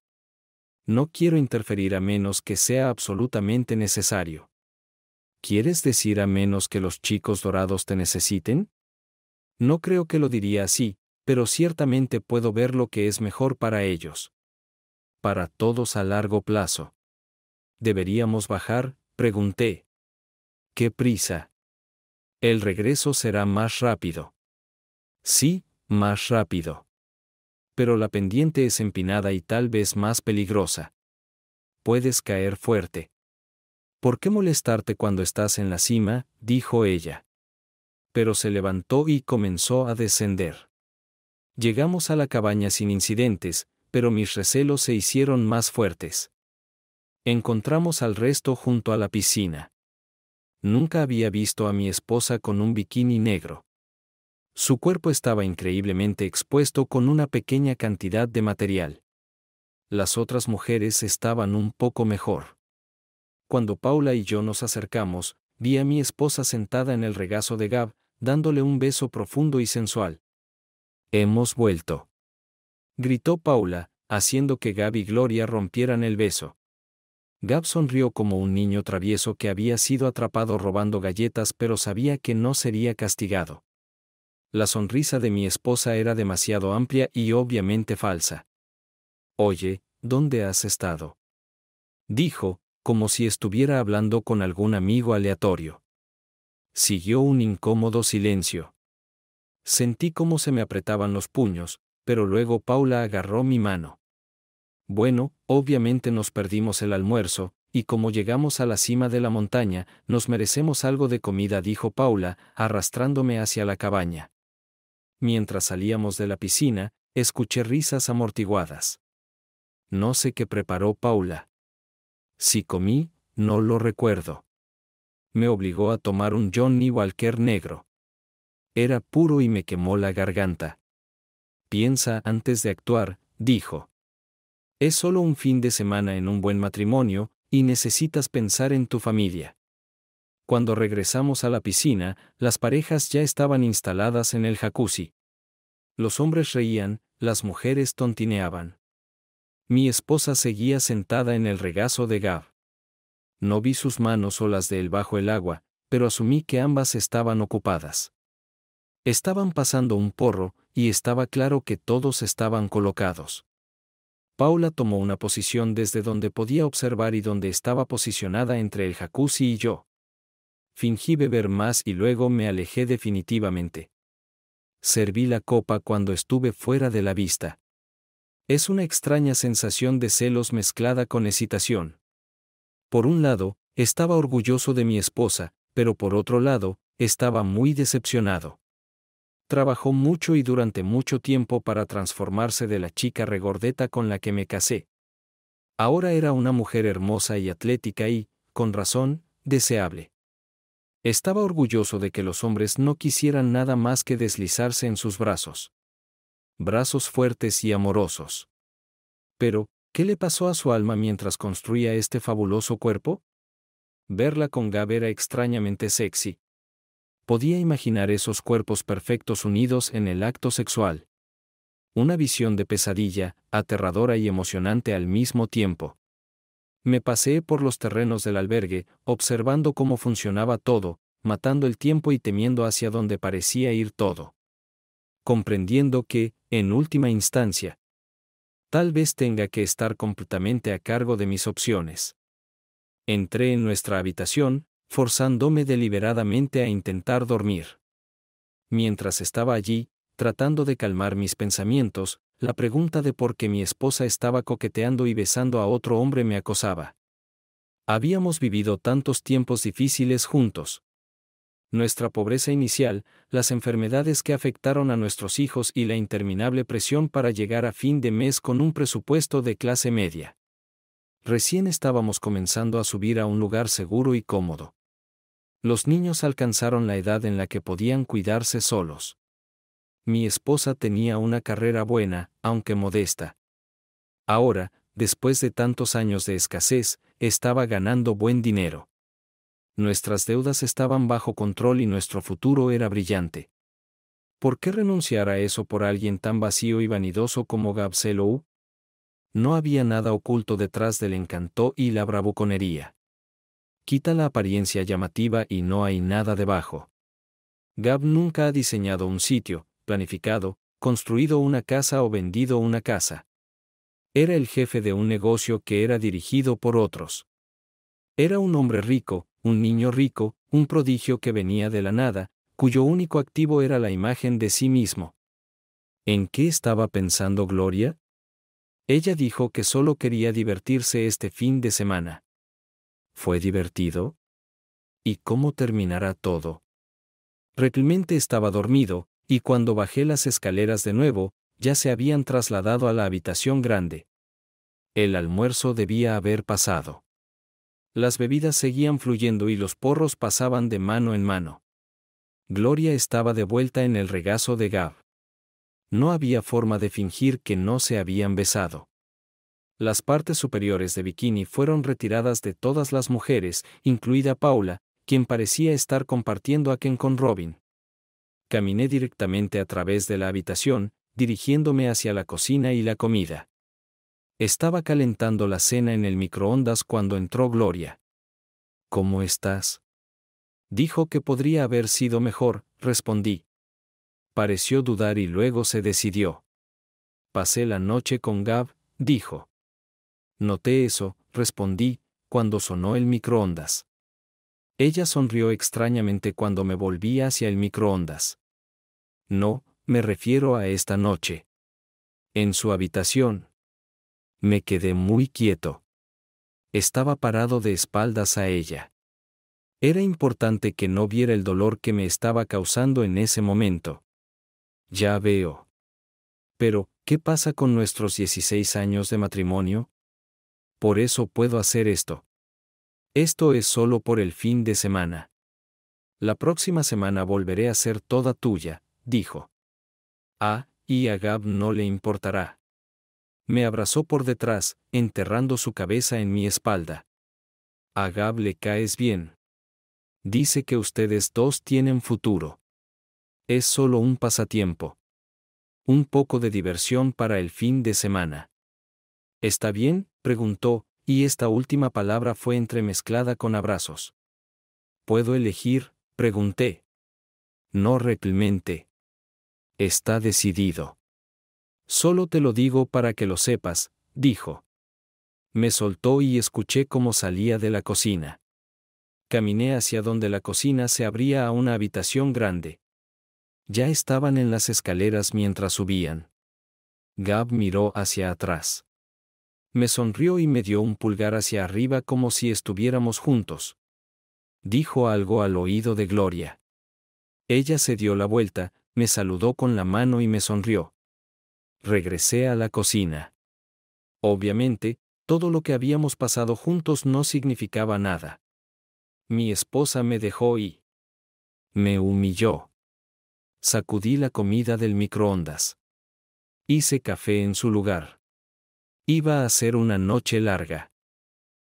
No quiero interferir a menos que sea absolutamente necesario. ¿Quieres decir a menos que los chicos dorados te necesiten? No creo que lo diría así, pero ciertamente puedo ver lo que es mejor para ellos. Para todos a largo plazo. ¿Deberíamos bajar? Pregunté. ¿Qué prisa? El regreso será más rápido. Sí, más rápido. Pero la pendiente es empinada y tal vez más peligrosa. Puedes caer fuerte. ¿Por qué molestarte cuando estás en la cima? dijo ella. Pero se levantó y comenzó a descender. Llegamos a la cabaña sin incidentes, pero mis recelos se hicieron más fuertes. Encontramos al resto junto a la piscina. Nunca había visto a mi esposa con un bikini negro. Su cuerpo estaba increíblemente expuesto con una pequeña cantidad de material. Las otras mujeres estaban un poco mejor. Cuando Paula y yo nos acercamos, vi a mi esposa sentada en el regazo de Gab, dándole un beso profundo y sensual. Hemos vuelto. Gritó Paula, haciendo que Gab y Gloria rompieran el beso. Gab sonrió como un niño travieso que había sido atrapado robando galletas pero sabía que no sería castigado. La sonrisa de mi esposa era demasiado amplia y obviamente falsa. Oye, ¿dónde has estado? Dijo, como si estuviera hablando con algún amigo aleatorio. Siguió un incómodo silencio. Sentí cómo se me apretaban los puños, pero luego Paula agarró mi mano. Bueno, obviamente nos perdimos el almuerzo, y como llegamos a la cima de la montaña, nos merecemos algo de comida, dijo Paula, arrastrándome hacia la cabaña. Mientras salíamos de la piscina, escuché risas amortiguadas. No sé qué preparó Paula. Si comí, no lo recuerdo. Me obligó a tomar un Johnny Walker negro. Era puro y me quemó la garganta. Piensa antes de actuar, dijo. Es solo un fin de semana en un buen matrimonio, y necesitas pensar en tu familia. Cuando regresamos a la piscina, las parejas ya estaban instaladas en el jacuzzi. Los hombres reían, las mujeres tontineaban. Mi esposa seguía sentada en el regazo de Gab. No vi sus manos o las de él bajo el agua, pero asumí que ambas estaban ocupadas. Estaban pasando un porro, y estaba claro que todos estaban colocados. Paula tomó una posición desde donde podía observar y donde estaba posicionada entre el jacuzzi y yo. Fingí beber más y luego me alejé definitivamente. Serví la copa cuando estuve fuera de la vista. Es una extraña sensación de celos mezclada con excitación. Por un lado, estaba orgulloso de mi esposa, pero por otro lado, estaba muy decepcionado. Trabajó mucho y durante mucho tiempo para transformarse de la chica regordeta con la que me casé. Ahora era una mujer hermosa y atlética y, con razón, deseable. Estaba orgulloso de que los hombres no quisieran nada más que deslizarse en sus brazos brazos fuertes y amorosos. Pero, ¿qué le pasó a su alma mientras construía este fabuloso cuerpo? Verla con Gab era extrañamente sexy. Podía imaginar esos cuerpos perfectos unidos en el acto sexual. Una visión de pesadilla, aterradora y emocionante al mismo tiempo. Me paseé por los terrenos del albergue, observando cómo funcionaba todo, matando el tiempo y temiendo hacia dónde parecía ir todo comprendiendo que, en última instancia, tal vez tenga que estar completamente a cargo de mis opciones. Entré en nuestra habitación, forzándome deliberadamente a intentar dormir. Mientras estaba allí, tratando de calmar mis pensamientos, la pregunta de por qué mi esposa estaba coqueteando y besando a otro hombre me acosaba. Habíamos vivido tantos tiempos difíciles juntos nuestra pobreza inicial, las enfermedades que afectaron a nuestros hijos y la interminable presión para llegar a fin de mes con un presupuesto de clase media. Recién estábamos comenzando a subir a un lugar seguro y cómodo. Los niños alcanzaron la edad en la que podían cuidarse solos. Mi esposa tenía una carrera buena, aunque modesta. Ahora, después de tantos años de escasez, estaba ganando buen dinero nuestras deudas estaban bajo control y nuestro futuro era brillante. ¿Por qué renunciar a eso por alguien tan vacío y vanidoso como Gabselou? No había nada oculto detrás del encanto y la bravuconería. Quita la apariencia llamativa y no hay nada debajo. Gab nunca ha diseñado un sitio, planificado, construido una casa o vendido una casa. Era el jefe de un negocio que era dirigido por otros. Era un hombre rico, un niño rico, un prodigio que venía de la nada, cuyo único activo era la imagen de sí mismo. ¿En qué estaba pensando Gloria? Ella dijo que solo quería divertirse este fin de semana. ¿Fue divertido? ¿Y cómo terminará todo? Reclamente estaba dormido, y cuando bajé las escaleras de nuevo, ya se habían trasladado a la habitación grande. El almuerzo debía haber pasado. Las bebidas seguían fluyendo y los porros pasaban de mano en mano. Gloria estaba de vuelta en el regazo de Gab. No había forma de fingir que no se habían besado. Las partes superiores de bikini fueron retiradas de todas las mujeres, incluida Paula, quien parecía estar compartiendo a quien con Robin. Caminé directamente a través de la habitación, dirigiéndome hacia la cocina y la comida. Estaba calentando la cena en el microondas cuando entró Gloria. ¿Cómo estás? Dijo que podría haber sido mejor, respondí. Pareció dudar y luego se decidió. Pasé la noche con Gab, dijo. Noté eso, respondí, cuando sonó el microondas. Ella sonrió extrañamente cuando me volví hacia el microondas. No, me refiero a esta noche. En su habitación. Me quedé muy quieto. Estaba parado de espaldas a ella. Era importante que no viera el dolor que me estaba causando en ese momento. Ya veo. Pero, ¿qué pasa con nuestros 16 años de matrimonio? Por eso puedo hacer esto. Esto es solo por el fin de semana. La próxima semana volveré a ser toda tuya, dijo. Ah, y a no le importará me abrazó por detrás, enterrando su cabeza en mi espalda. A caes bien. Dice que ustedes dos tienen futuro. Es solo un pasatiempo. Un poco de diversión para el fin de semana. ¿Está bien? preguntó, y esta última palabra fue entremezclada con abrazos. ¿Puedo elegir? pregunté. No replemente. Está decidido. Solo te lo digo para que lo sepas, dijo. Me soltó y escuché cómo salía de la cocina. Caminé hacia donde la cocina se abría a una habitación grande. Ya estaban en las escaleras mientras subían. Gab miró hacia atrás. Me sonrió y me dio un pulgar hacia arriba como si estuviéramos juntos. Dijo algo al oído de Gloria. Ella se dio la vuelta, me saludó con la mano y me sonrió regresé a la cocina. Obviamente, todo lo que habíamos pasado juntos no significaba nada. Mi esposa me dejó y... me humilló. Sacudí la comida del microondas. Hice café en su lugar. Iba a ser una noche larga.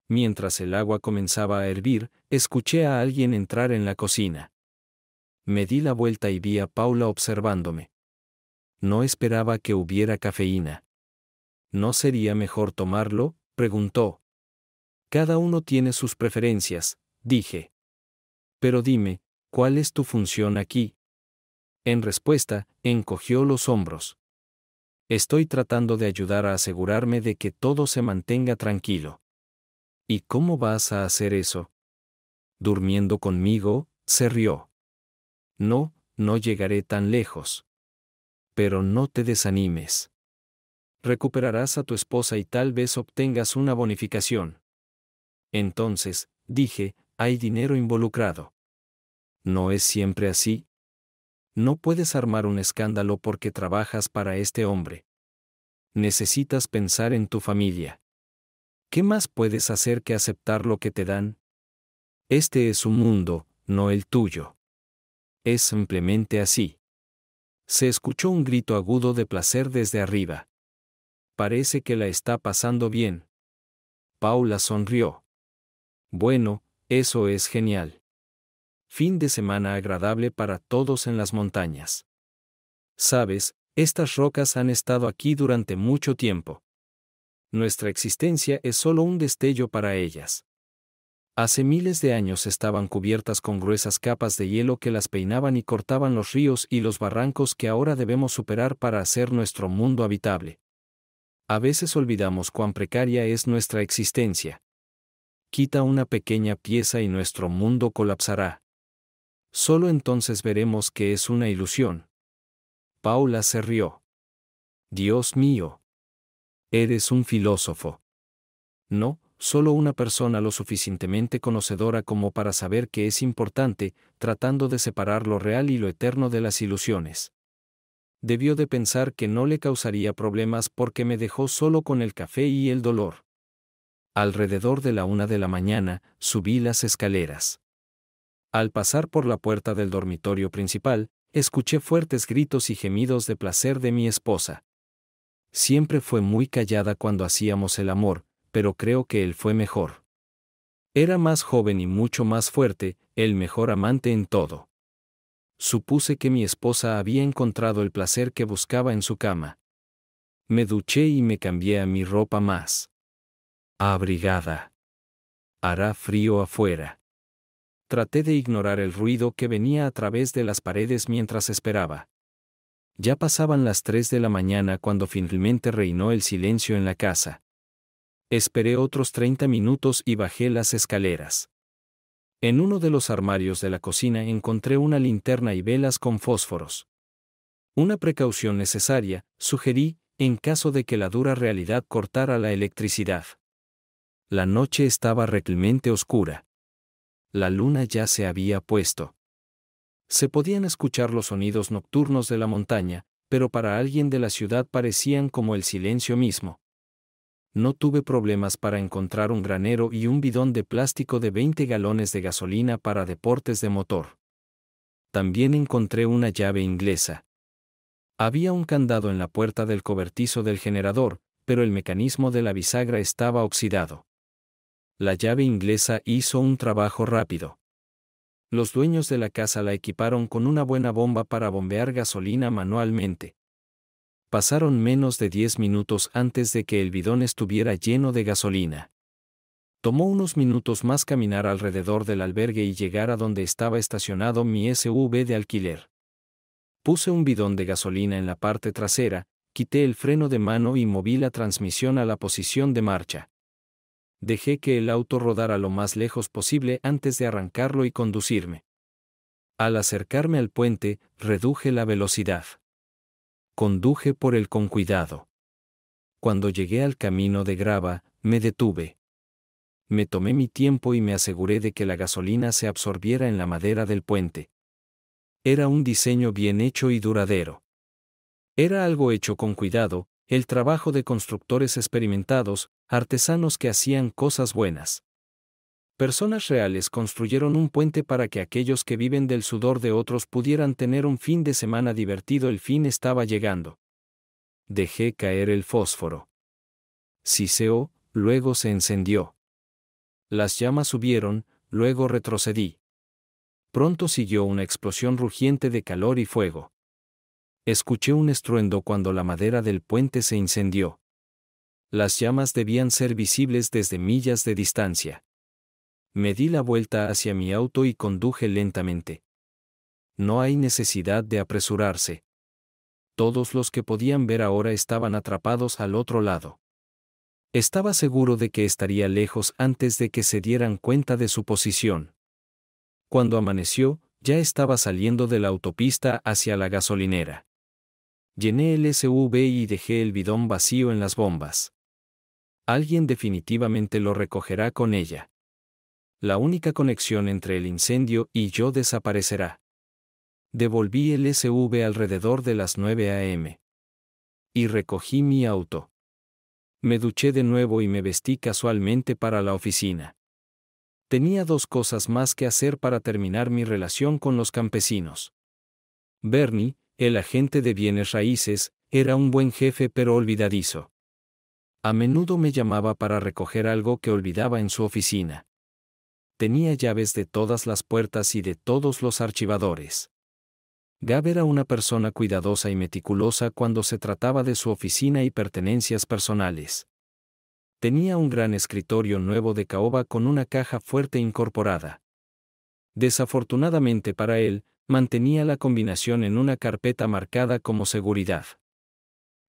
Mientras el agua comenzaba a hervir, escuché a alguien entrar en la cocina. Me di la vuelta y vi a Paula observándome. No esperaba que hubiera cafeína. ¿No sería mejor tomarlo? preguntó. Cada uno tiene sus preferencias, dije. Pero dime, ¿cuál es tu función aquí? En respuesta, encogió los hombros. Estoy tratando de ayudar a asegurarme de que todo se mantenga tranquilo. ¿Y cómo vas a hacer eso? Durmiendo conmigo, se rió. No, no llegaré tan lejos pero no te desanimes. Recuperarás a tu esposa y tal vez obtengas una bonificación. Entonces, dije, hay dinero involucrado. ¿No es siempre así? No puedes armar un escándalo porque trabajas para este hombre. Necesitas pensar en tu familia. ¿Qué más puedes hacer que aceptar lo que te dan? Este es su mundo, no el tuyo. Es simplemente así. Se escuchó un grito agudo de placer desde arriba. Parece que la está pasando bien. Paula sonrió. Bueno, eso es genial. Fin de semana agradable para todos en las montañas. Sabes, estas rocas han estado aquí durante mucho tiempo. Nuestra existencia es solo un destello para ellas. Hace miles de años estaban cubiertas con gruesas capas de hielo que las peinaban y cortaban los ríos y los barrancos que ahora debemos superar para hacer nuestro mundo habitable. A veces olvidamos cuán precaria es nuestra existencia. Quita una pequeña pieza y nuestro mundo colapsará. Solo entonces veremos que es una ilusión. Paula se rió. Dios mío. Eres un filósofo. No, solo una persona lo suficientemente conocedora como para saber que es importante, tratando de separar lo real y lo eterno de las ilusiones. Debió de pensar que no le causaría problemas porque me dejó solo con el café y el dolor. Alrededor de la una de la mañana, subí las escaleras. Al pasar por la puerta del dormitorio principal, escuché fuertes gritos y gemidos de placer de mi esposa. Siempre fue muy callada cuando hacíamos el amor, pero creo que él fue mejor. Era más joven y mucho más fuerte, el mejor amante en todo. Supuse que mi esposa había encontrado el placer que buscaba en su cama. Me duché y me cambié a mi ropa más. Abrigada. Hará frío afuera. Traté de ignorar el ruido que venía a través de las paredes mientras esperaba. Ya pasaban las tres de la mañana cuando finalmente reinó el silencio en la casa. Esperé otros 30 minutos y bajé las escaleras. En uno de los armarios de la cocina encontré una linterna y velas con fósforos. Una precaución necesaria, sugerí, en caso de que la dura realidad cortara la electricidad. La noche estaba reclemente oscura. La luna ya se había puesto. Se podían escuchar los sonidos nocturnos de la montaña, pero para alguien de la ciudad parecían como el silencio mismo no tuve problemas para encontrar un granero y un bidón de plástico de 20 galones de gasolina para deportes de motor. También encontré una llave inglesa. Había un candado en la puerta del cobertizo del generador, pero el mecanismo de la bisagra estaba oxidado. La llave inglesa hizo un trabajo rápido. Los dueños de la casa la equiparon con una buena bomba para bombear gasolina manualmente pasaron menos de 10 minutos antes de que el bidón estuviera lleno de gasolina. Tomó unos minutos más caminar alrededor del albergue y llegar a donde estaba estacionado mi SUV de alquiler. Puse un bidón de gasolina en la parte trasera, quité el freno de mano y moví la transmisión a la posición de marcha. Dejé que el auto rodara lo más lejos posible antes de arrancarlo y conducirme. Al acercarme al puente, reduje la velocidad conduje por él con cuidado. Cuando llegué al camino de grava, me detuve. Me tomé mi tiempo y me aseguré de que la gasolina se absorbiera en la madera del puente. Era un diseño bien hecho y duradero. Era algo hecho con cuidado, el trabajo de constructores experimentados, artesanos que hacían cosas buenas personas reales construyeron un puente para que aquellos que viven del sudor de otros pudieran tener un fin de semana divertido. El fin estaba llegando. Dejé caer el fósforo. Siseó, luego se encendió. Las llamas subieron, luego retrocedí. Pronto siguió una explosión rugiente de calor y fuego. Escuché un estruendo cuando la madera del puente se incendió. Las llamas debían ser visibles desde millas de distancia. Me di la vuelta hacia mi auto y conduje lentamente. No hay necesidad de apresurarse. Todos los que podían ver ahora estaban atrapados al otro lado. Estaba seguro de que estaría lejos antes de que se dieran cuenta de su posición. Cuando amaneció, ya estaba saliendo de la autopista hacia la gasolinera. Llené el SUV y dejé el bidón vacío en las bombas. Alguien definitivamente lo recogerá con ella la única conexión entre el incendio y yo desaparecerá. Devolví el SV alrededor de las 9 a.m. Y recogí mi auto. Me duché de nuevo y me vestí casualmente para la oficina. Tenía dos cosas más que hacer para terminar mi relación con los campesinos. Bernie, el agente de bienes raíces, era un buen jefe pero olvidadizo. A menudo me llamaba para recoger algo que olvidaba en su oficina tenía llaves de todas las puertas y de todos los archivadores. Gab era una persona cuidadosa y meticulosa cuando se trataba de su oficina y pertenencias personales. Tenía un gran escritorio nuevo de caoba con una caja fuerte incorporada. Desafortunadamente para él, mantenía la combinación en una carpeta marcada como seguridad.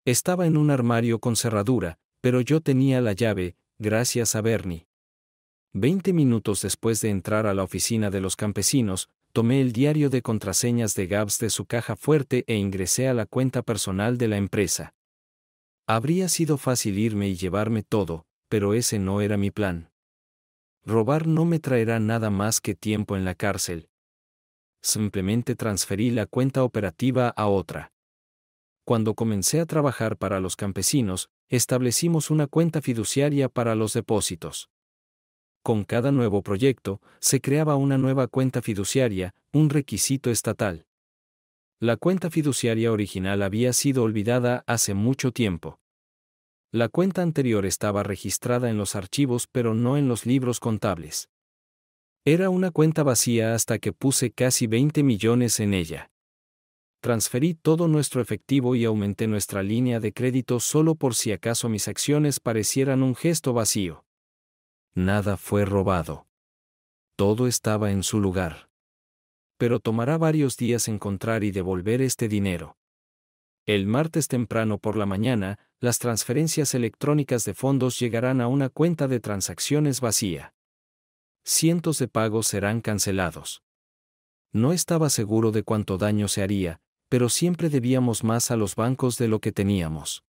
Estaba en un armario con cerradura, pero yo tenía la llave, gracias a Bernie. Veinte minutos después de entrar a la oficina de los campesinos, tomé el diario de contraseñas de Gabs de su caja fuerte e ingresé a la cuenta personal de la empresa. Habría sido fácil irme y llevarme todo, pero ese no era mi plan. Robar no me traerá nada más que tiempo en la cárcel. Simplemente transferí la cuenta operativa a otra. Cuando comencé a trabajar para los campesinos, establecimos una cuenta fiduciaria para los depósitos. Con cada nuevo proyecto, se creaba una nueva cuenta fiduciaria, un requisito estatal. La cuenta fiduciaria original había sido olvidada hace mucho tiempo. La cuenta anterior estaba registrada en los archivos pero no en los libros contables. Era una cuenta vacía hasta que puse casi 20 millones en ella. Transferí todo nuestro efectivo y aumenté nuestra línea de crédito solo por si acaso mis acciones parecieran un gesto vacío. Nada fue robado. Todo estaba en su lugar. Pero tomará varios días encontrar y devolver este dinero. El martes temprano por la mañana, las transferencias electrónicas de fondos llegarán a una cuenta de transacciones vacía. Cientos de pagos serán cancelados. No estaba seguro de cuánto daño se haría, pero siempre debíamos más a los bancos de lo que teníamos.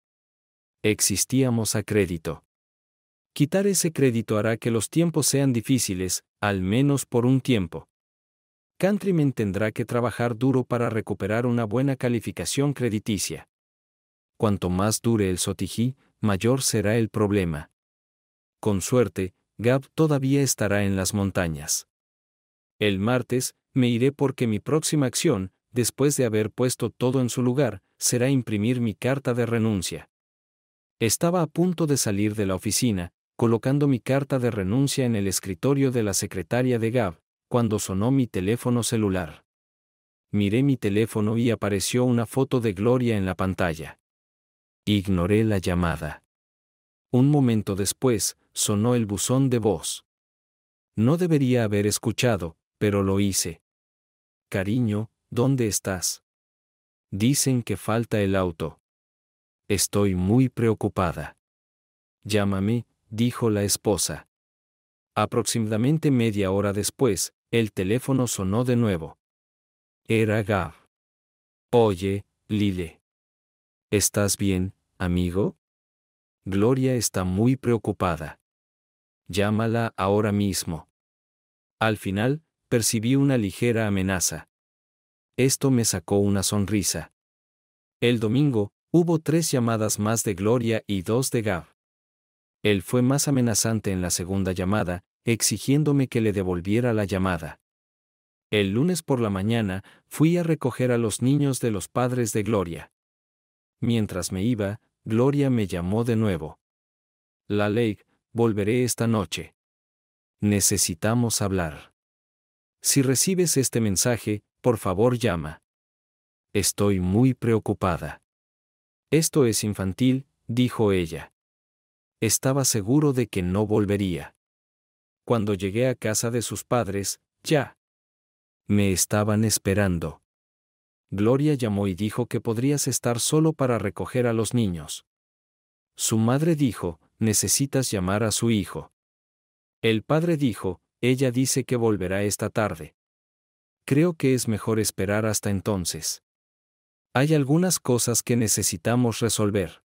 Existíamos a crédito. Quitar ese crédito hará que los tiempos sean difíciles, al menos por un tiempo. Countryman tendrá que trabajar duro para recuperar una buena calificación crediticia. Cuanto más dure el sotijí, mayor será el problema. Con suerte, Gab todavía estará en las montañas. El martes, me iré porque mi próxima acción, después de haber puesto todo en su lugar, será imprimir mi carta de renuncia. Estaba a punto de salir de la oficina, colocando mi carta de renuncia en el escritorio de la secretaria de Gab, cuando sonó mi teléfono celular. Miré mi teléfono y apareció una foto de Gloria en la pantalla. Ignoré la llamada. Un momento después, sonó el buzón de voz. No debería haber escuchado, pero lo hice. Cariño, ¿dónde estás? Dicen que falta el auto. Estoy muy preocupada. Llámame, dijo la esposa. Aproximadamente media hora después, el teléfono sonó de nuevo. Era Gav. Oye, Lile. ¿Estás bien, amigo? Gloria está muy preocupada. Llámala ahora mismo. Al final, percibí una ligera amenaza. Esto me sacó una sonrisa. El domingo, hubo tres llamadas más de Gloria y dos de Gav. Él fue más amenazante en la segunda llamada, exigiéndome que le devolviera la llamada. El lunes por la mañana fui a recoger a los niños de los padres de Gloria. Mientras me iba, Gloria me llamó de nuevo. La ley, volveré esta noche. Necesitamos hablar. Si recibes este mensaje, por favor llama. Estoy muy preocupada. Esto es infantil, dijo ella estaba seguro de que no volvería. Cuando llegué a casa de sus padres, ya. Me estaban esperando. Gloria llamó y dijo que podrías estar solo para recoger a los niños. Su madre dijo, necesitas llamar a su hijo. El padre dijo, ella dice que volverá esta tarde. Creo que es mejor esperar hasta entonces. Hay algunas cosas que necesitamos resolver.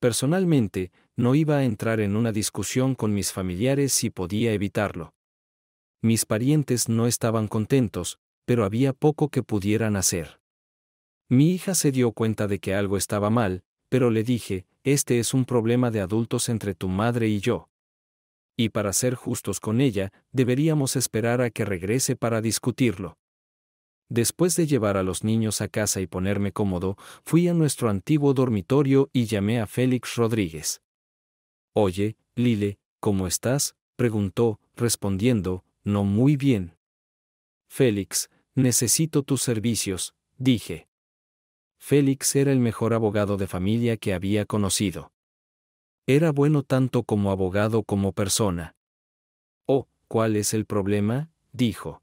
Personalmente, no iba a entrar en una discusión con mis familiares si podía evitarlo. Mis parientes no estaban contentos, pero había poco que pudieran hacer. Mi hija se dio cuenta de que algo estaba mal, pero le dije, este es un problema de adultos entre tu madre y yo. Y para ser justos con ella, deberíamos esperar a que regrese para discutirlo. Después de llevar a los niños a casa y ponerme cómodo, fui a nuestro antiguo dormitorio y llamé a Félix Rodríguez. Oye, Lile, ¿cómo estás? preguntó, respondiendo, no muy bien. Félix, necesito tus servicios, dije. Félix era el mejor abogado de familia que había conocido. Era bueno tanto como abogado como persona. Oh, ¿cuál es el problema? dijo.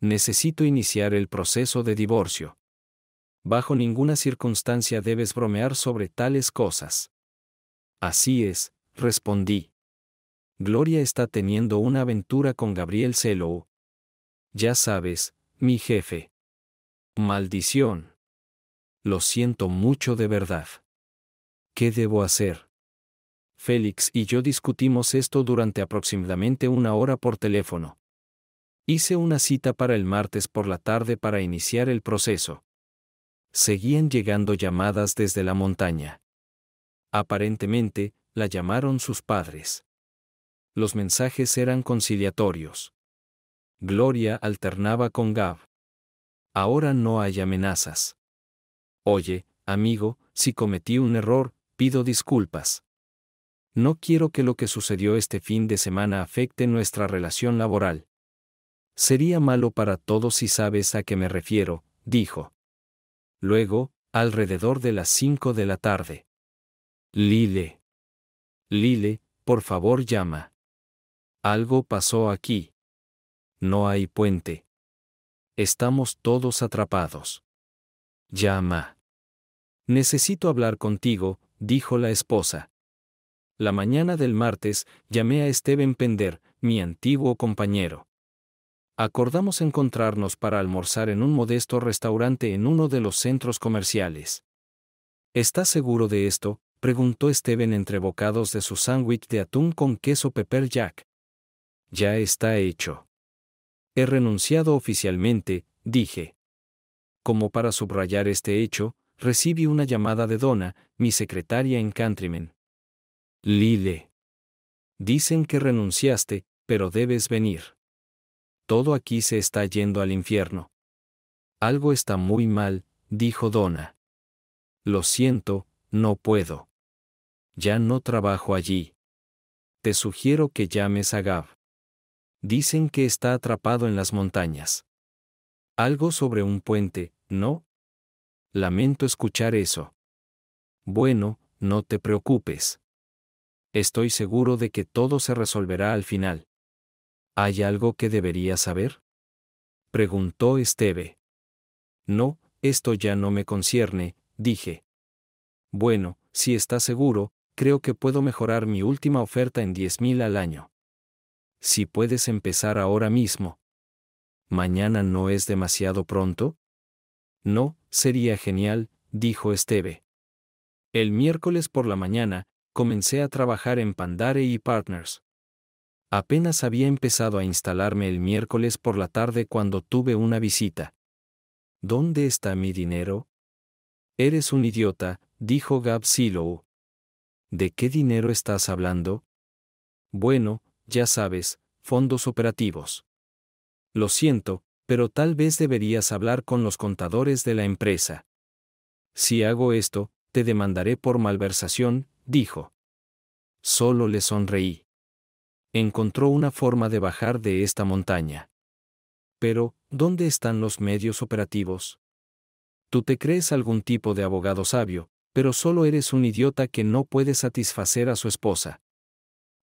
Necesito iniciar el proceso de divorcio. Bajo ninguna circunstancia debes bromear sobre tales cosas. Así es, respondí. Gloria está teniendo una aventura con Gabriel celo Ya sabes, mi jefe. Maldición. Lo siento mucho de verdad. ¿Qué debo hacer? Félix y yo discutimos esto durante aproximadamente una hora por teléfono. Hice una cita para el martes por la tarde para iniciar el proceso. Seguían llegando llamadas desde la montaña. Aparentemente, la llamaron sus padres. Los mensajes eran conciliatorios. Gloria alternaba con Gab. Ahora no hay amenazas. Oye, amigo, si cometí un error, pido disculpas. No quiero que lo que sucedió este fin de semana afecte nuestra relación laboral. Sería malo para todos si sabes a qué me refiero, dijo. Luego, alrededor de las cinco de la tarde. Lile. Lile, por favor llama. Algo pasó aquí. No hay puente. Estamos todos atrapados. Llama. Necesito hablar contigo, dijo la esposa. La mañana del martes llamé a Esteban Pender, mi antiguo compañero. Acordamos encontrarnos para almorzar en un modesto restaurante en uno de los centros comerciales. ¿Estás seguro de esto? preguntó Steven entre bocados de su sándwich de atún con queso pepper jack. Ya está hecho. He renunciado oficialmente, dije. Como para subrayar este hecho, recibí una llamada de Donna, mi secretaria en Countryman. Lile. Dicen que renunciaste, pero debes venir. Todo aquí se está yendo al infierno. Algo está muy mal, dijo Donna. Lo siento, no puedo. Ya no trabajo allí. Te sugiero que llames a Gab. Dicen que está atrapado en las montañas. Algo sobre un puente, ¿no? Lamento escuchar eso. Bueno, no te preocupes. Estoy seguro de que todo se resolverá al final. ¿Hay algo que debería saber? Preguntó Esteve. No, esto ya no me concierne, dije. Bueno, si estás seguro, creo que puedo mejorar mi última oferta en 10.000 al año. Si puedes empezar ahora mismo. ¿Mañana no es demasiado pronto? No, sería genial, dijo Esteve. El miércoles por la mañana, comencé a trabajar en Pandare y Partners. Apenas había empezado a instalarme el miércoles por la tarde cuando tuve una visita. ¿Dónde está mi dinero? Eres un idiota, dijo Gab Silo. ¿De qué dinero estás hablando? Bueno, ya sabes, fondos operativos. Lo siento, pero tal vez deberías hablar con los contadores de la empresa. Si hago esto, te demandaré por malversación, dijo. Solo le sonreí. Encontró una forma de bajar de esta montaña. Pero, ¿dónde están los medios operativos? Tú te crees algún tipo de abogado sabio, pero solo eres un idiota que no puede satisfacer a su esposa.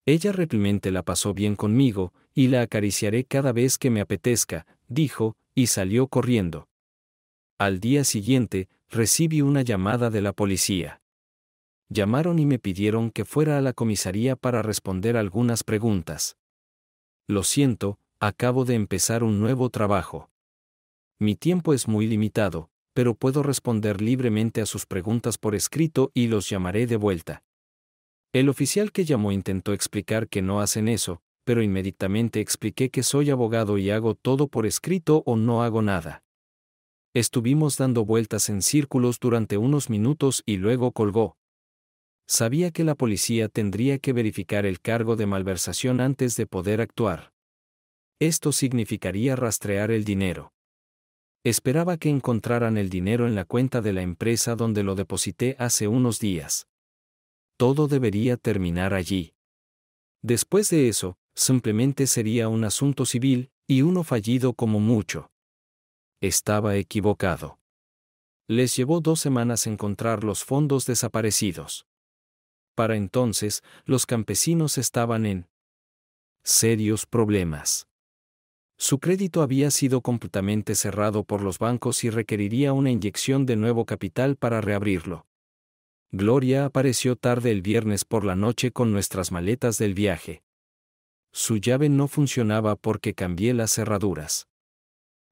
Ella realmente la pasó bien conmigo, y la acariciaré cada vez que me apetezca, dijo, y salió corriendo. Al día siguiente, recibí una llamada de la policía. Llamaron y me pidieron que fuera a la comisaría para responder algunas preguntas. Lo siento, acabo de empezar un nuevo trabajo. Mi tiempo es muy limitado, pero puedo responder libremente a sus preguntas por escrito y los llamaré de vuelta. El oficial que llamó intentó explicar que no hacen eso, pero inmediatamente expliqué que soy abogado y hago todo por escrito o no hago nada. Estuvimos dando vueltas en círculos durante unos minutos y luego colgó. Sabía que la policía tendría que verificar el cargo de malversación antes de poder actuar. Esto significaría rastrear el dinero. Esperaba que encontraran el dinero en la cuenta de la empresa donde lo deposité hace unos días. Todo debería terminar allí. Después de eso, simplemente sería un asunto civil, y uno fallido como mucho. Estaba equivocado. Les llevó dos semanas encontrar los fondos desaparecidos. Para entonces, los campesinos estaban en serios problemas. Su crédito había sido completamente cerrado por los bancos y requeriría una inyección de nuevo capital para reabrirlo. Gloria apareció tarde el viernes por la noche con nuestras maletas del viaje. Su llave no funcionaba porque cambié las cerraduras.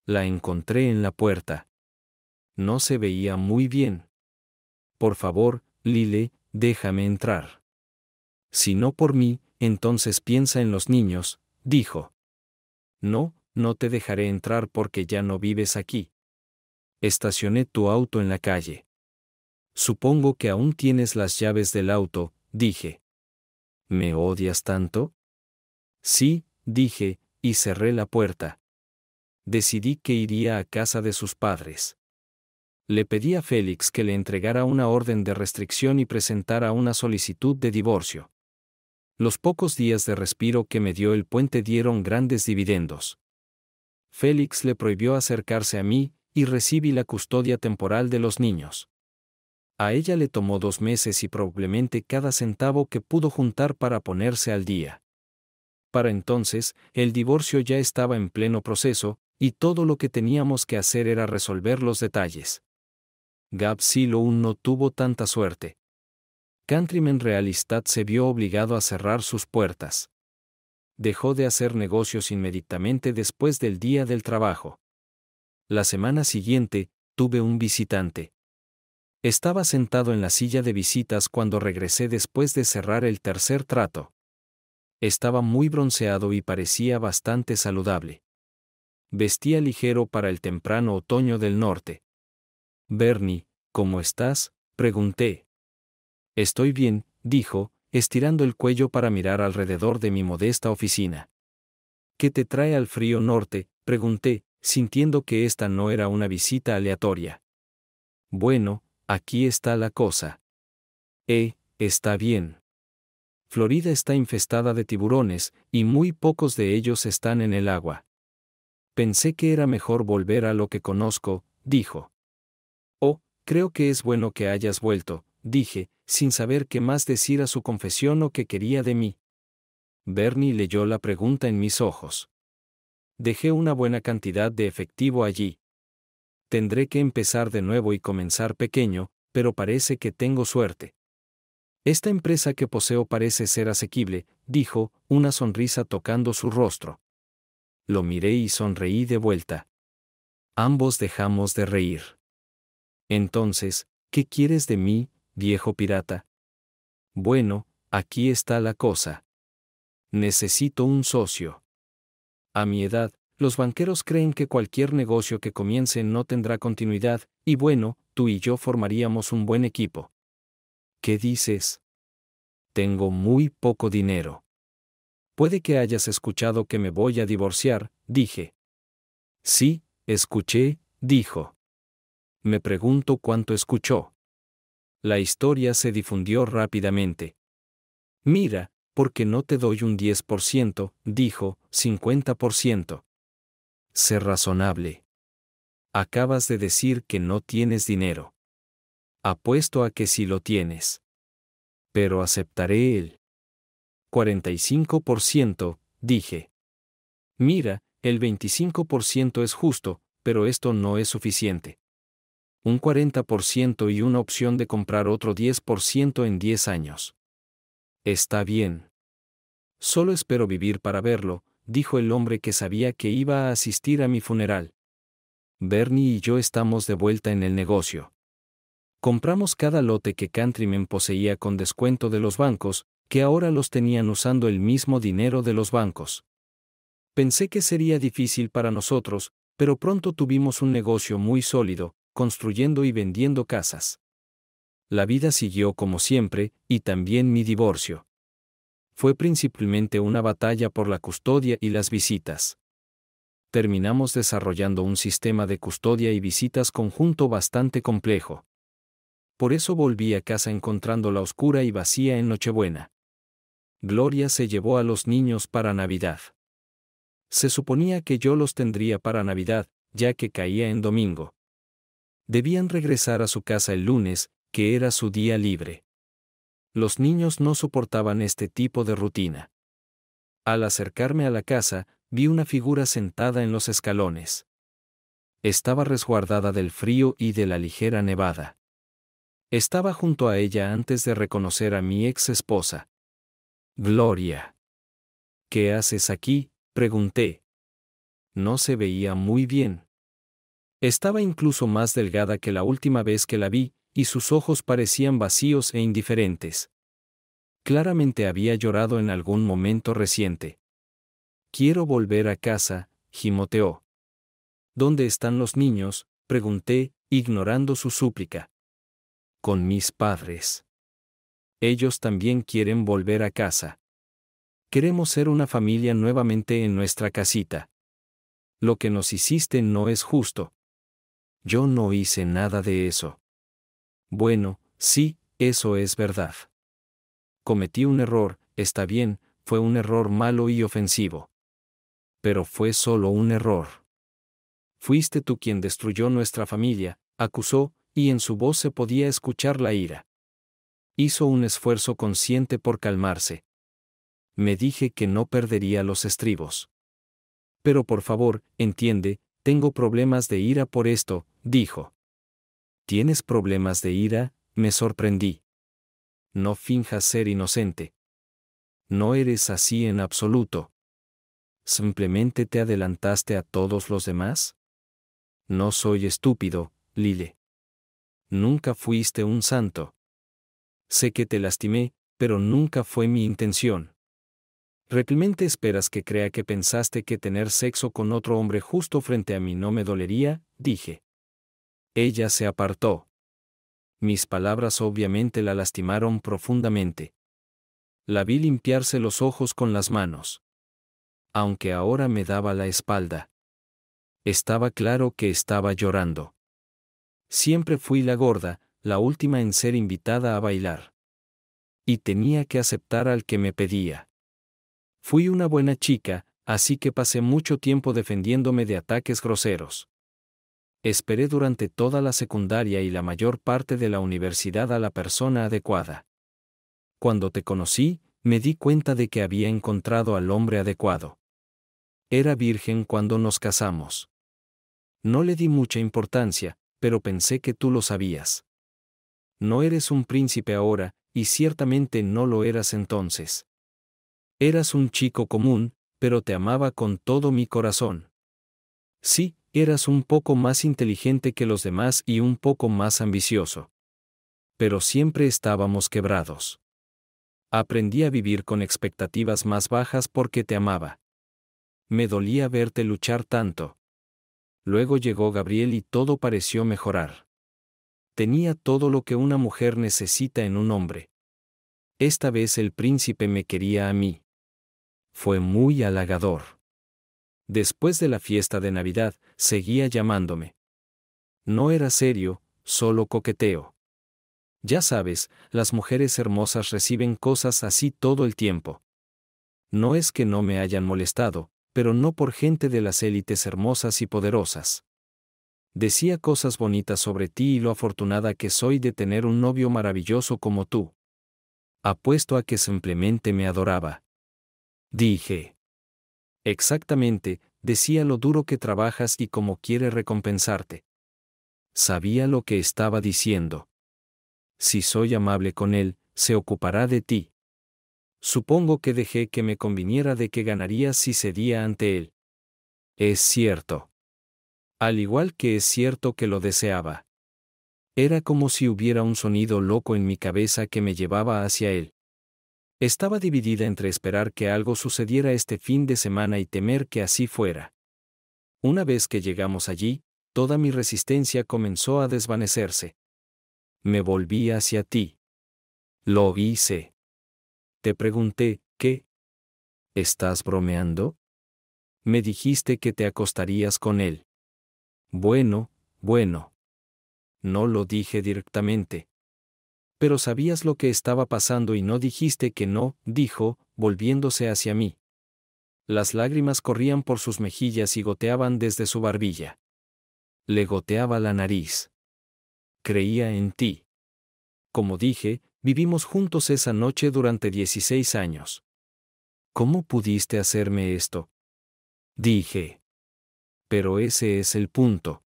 La encontré en la puerta. No se veía muy bien. Por favor, Lile, déjame entrar. Si no por mí, entonces piensa en los niños, dijo. No, no te dejaré entrar porque ya no vives aquí. Estacioné tu auto en la calle. Supongo que aún tienes las llaves del auto, dije. ¿Me odias tanto? Sí, dije, y cerré la puerta. Decidí que iría a casa de sus padres. Le pedí a Félix que le entregara una orden de restricción y presentara una solicitud de divorcio. Los pocos días de respiro que me dio el puente dieron grandes dividendos. Félix le prohibió acercarse a mí y recibí la custodia temporal de los niños. A ella le tomó dos meses y probablemente cada centavo que pudo juntar para ponerse al día. Para entonces, el divorcio ya estaba en pleno proceso, y todo lo que teníamos que hacer era resolver los detalles. Gab no tuvo tanta suerte. Countryman Realistad se vio obligado a cerrar sus puertas dejó de hacer negocios inmediatamente después del día del trabajo. La semana siguiente, tuve un visitante. Estaba sentado en la silla de visitas cuando regresé después de cerrar el tercer trato. Estaba muy bronceado y parecía bastante saludable. Vestía ligero para el temprano otoño del norte. Bernie, ¿cómo estás? pregunté. Estoy bien, dijo, estirando el cuello para mirar alrededor de mi modesta oficina. ¿Qué te trae al frío norte? pregunté, sintiendo que esta no era una visita aleatoria. Bueno, aquí está la cosa. Eh, está bien. Florida está infestada de tiburones, y muy pocos de ellos están en el agua. Pensé que era mejor volver a lo que conozco, dijo. Oh, creo que es bueno que hayas vuelto, dije, sin saber qué más decir a su confesión o qué quería de mí. Bernie leyó la pregunta en mis ojos. Dejé una buena cantidad de efectivo allí. Tendré que empezar de nuevo y comenzar pequeño, pero parece que tengo suerte. Esta empresa que poseo parece ser asequible, dijo, una sonrisa tocando su rostro. Lo miré y sonreí de vuelta. Ambos dejamos de reír. Entonces, ¿qué quieres de mí, viejo pirata. Bueno, aquí está la cosa. Necesito un socio. A mi edad, los banqueros creen que cualquier negocio que comience no tendrá continuidad, y bueno, tú y yo formaríamos un buen equipo. ¿Qué dices? Tengo muy poco dinero. Puede que hayas escuchado que me voy a divorciar, dije. Sí, escuché, dijo. Me pregunto cuánto escuchó. La historia se difundió rápidamente. Mira, porque no te doy un 10%, dijo, 50%. Sé razonable. Acabas de decir que no tienes dinero. Apuesto a que sí lo tienes. Pero aceptaré el 45%, dije. Mira, el 25% es justo, pero esto no es suficiente un 40% y una opción de comprar otro 10% en 10 años. Está bien. Solo espero vivir para verlo, dijo el hombre que sabía que iba a asistir a mi funeral. Bernie y yo estamos de vuelta en el negocio. Compramos cada lote que Countryman poseía con descuento de los bancos, que ahora los tenían usando el mismo dinero de los bancos. Pensé que sería difícil para nosotros, pero pronto tuvimos un negocio muy sólido, construyendo y vendiendo casas. La vida siguió como siempre, y también mi divorcio. Fue principalmente una batalla por la custodia y las visitas. Terminamos desarrollando un sistema de custodia y visitas conjunto bastante complejo. Por eso volví a casa la oscura y vacía en Nochebuena. Gloria se llevó a los niños para Navidad. Se suponía que yo los tendría para Navidad, ya que caía en domingo. Debían regresar a su casa el lunes, que era su día libre. Los niños no soportaban este tipo de rutina. Al acercarme a la casa, vi una figura sentada en los escalones. Estaba resguardada del frío y de la ligera nevada. Estaba junto a ella antes de reconocer a mi ex esposa. Gloria. ¿Qué haces aquí? pregunté. No se veía muy bien. Estaba incluso más delgada que la última vez que la vi, y sus ojos parecían vacíos e indiferentes. Claramente había llorado en algún momento reciente. Quiero volver a casa, gimoteó. ¿Dónde están los niños? pregunté, ignorando su súplica. Con mis padres. Ellos también quieren volver a casa. Queremos ser una familia nuevamente en nuestra casita. Lo que nos hiciste no es justo. Yo no hice nada de eso. Bueno, sí, eso es verdad. Cometí un error, está bien, fue un error malo y ofensivo. Pero fue solo un error. Fuiste tú quien destruyó nuestra familia, acusó, y en su voz se podía escuchar la ira. Hizo un esfuerzo consciente por calmarse. Me dije que no perdería los estribos. Pero por favor, entiende, tengo problemas de ira por esto, dijo. Tienes problemas de ira, me sorprendí. No finjas ser inocente. No eres así en absoluto. Simplemente te adelantaste a todos los demás. No soy estúpido, Lile. Nunca fuiste un santo. Sé que te lastimé, pero nunca fue mi intención. ¿Realmente esperas que crea que pensaste que tener sexo con otro hombre justo frente a mí no me dolería? dije. Ella se apartó. Mis palabras obviamente la lastimaron profundamente. La vi limpiarse los ojos con las manos. Aunque ahora me daba la espalda. Estaba claro que estaba llorando. Siempre fui la gorda, la última en ser invitada a bailar. Y tenía que aceptar al que me pedía. Fui una buena chica, así que pasé mucho tiempo defendiéndome de ataques groseros. Esperé durante toda la secundaria y la mayor parte de la universidad a la persona adecuada. Cuando te conocí, me di cuenta de que había encontrado al hombre adecuado. Era virgen cuando nos casamos. No le di mucha importancia, pero pensé que tú lo sabías. No eres un príncipe ahora, y ciertamente no lo eras entonces. Eras un chico común, pero te amaba con todo mi corazón. Sí, eras un poco más inteligente que los demás y un poco más ambicioso. Pero siempre estábamos quebrados. Aprendí a vivir con expectativas más bajas porque te amaba. Me dolía verte luchar tanto. Luego llegó Gabriel y todo pareció mejorar. Tenía todo lo que una mujer necesita en un hombre. Esta vez el príncipe me quería a mí. Fue muy halagador después de la fiesta de Navidad, seguía llamándome. No era serio, solo coqueteo. Ya sabes, las mujeres hermosas reciben cosas así todo el tiempo. No es que no me hayan molestado, pero no por gente de las élites hermosas y poderosas. Decía cosas bonitas sobre ti y lo afortunada que soy de tener un novio maravilloso como tú. Apuesto a que simplemente me adoraba. Dije. Exactamente, decía lo duro que trabajas y cómo quiere recompensarte. Sabía lo que estaba diciendo. Si soy amable con él, se ocupará de ti. Supongo que dejé que me conviniera de que ganaría si cedía ante él. Es cierto. Al igual que es cierto que lo deseaba. Era como si hubiera un sonido loco en mi cabeza que me llevaba hacia él. Estaba dividida entre esperar que algo sucediera este fin de semana y temer que así fuera. Una vez que llegamos allí, toda mi resistencia comenzó a desvanecerse. Me volví hacia ti. Lo hice. Te pregunté, ¿qué? ¿Estás bromeando? Me dijiste que te acostarías con él. Bueno, bueno. No lo dije directamente pero sabías lo que estaba pasando y no dijiste que no, dijo, volviéndose hacia mí. Las lágrimas corrían por sus mejillas y goteaban desde su barbilla. Le goteaba la nariz. Creía en ti. Como dije, vivimos juntos esa noche durante 16 años. ¿Cómo pudiste hacerme esto? Dije. Pero ese es el punto.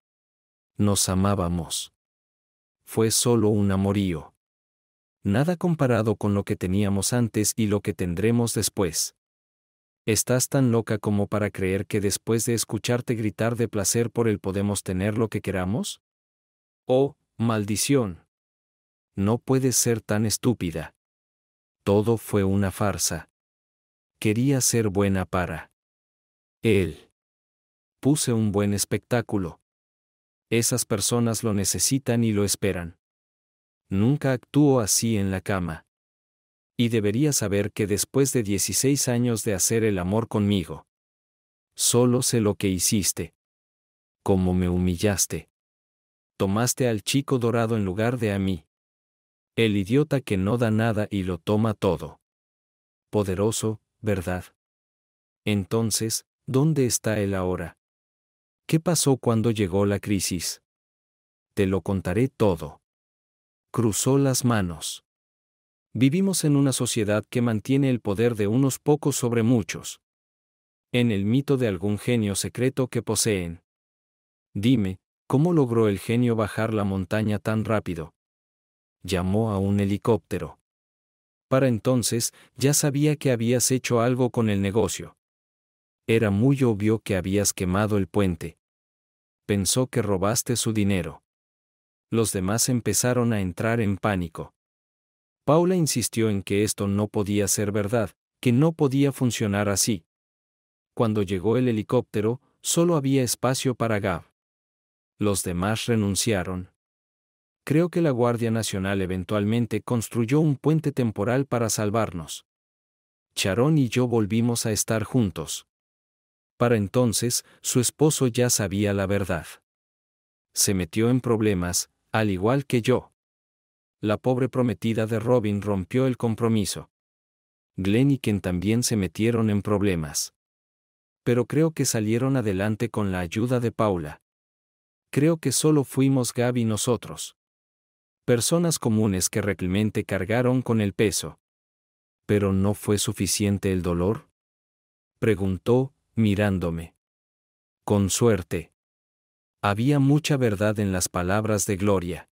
Nos amábamos. Fue solo un amorío nada comparado con lo que teníamos antes y lo que tendremos después. Estás tan loca como para creer que después de escucharte gritar de placer por él podemos tener lo que queramos? Oh, maldición. No puedes ser tan estúpida. Todo fue una farsa. Quería ser buena para él. Puse un buen espectáculo. Esas personas lo necesitan y lo esperan. Nunca actuó así en la cama. Y debería saber que después de 16 años de hacer el amor conmigo, solo sé lo que hiciste. Cómo me humillaste. Tomaste al chico dorado en lugar de a mí. El idiota que no da nada y lo toma todo. Poderoso, ¿verdad? Entonces, ¿dónde está él ahora? ¿Qué pasó cuando llegó la crisis? Te lo contaré todo. Cruzó las manos. Vivimos en una sociedad que mantiene el poder de unos pocos sobre muchos. En el mito de algún genio secreto que poseen. Dime, ¿cómo logró el genio bajar la montaña tan rápido? Llamó a un helicóptero. Para entonces, ya sabía que habías hecho algo con el negocio. Era muy obvio que habías quemado el puente. Pensó que robaste su dinero los demás empezaron a entrar en pánico. Paula insistió en que esto no podía ser verdad, que no podía funcionar así. Cuando llegó el helicóptero, solo había espacio para Gav. Los demás renunciaron. Creo que la Guardia Nacional eventualmente construyó un puente temporal para salvarnos. Charón y yo volvimos a estar juntos. Para entonces, su esposo ya sabía la verdad. Se metió en problemas, al igual que yo. La pobre prometida de Robin rompió el compromiso. Glenn y Ken también se metieron en problemas. Pero creo que salieron adelante con la ayuda de Paula. Creo que solo fuimos y nosotros. Personas comunes que realmente cargaron con el peso. ¿Pero no fue suficiente el dolor? Preguntó, mirándome. Con suerte. Había mucha verdad en las palabras de Gloria.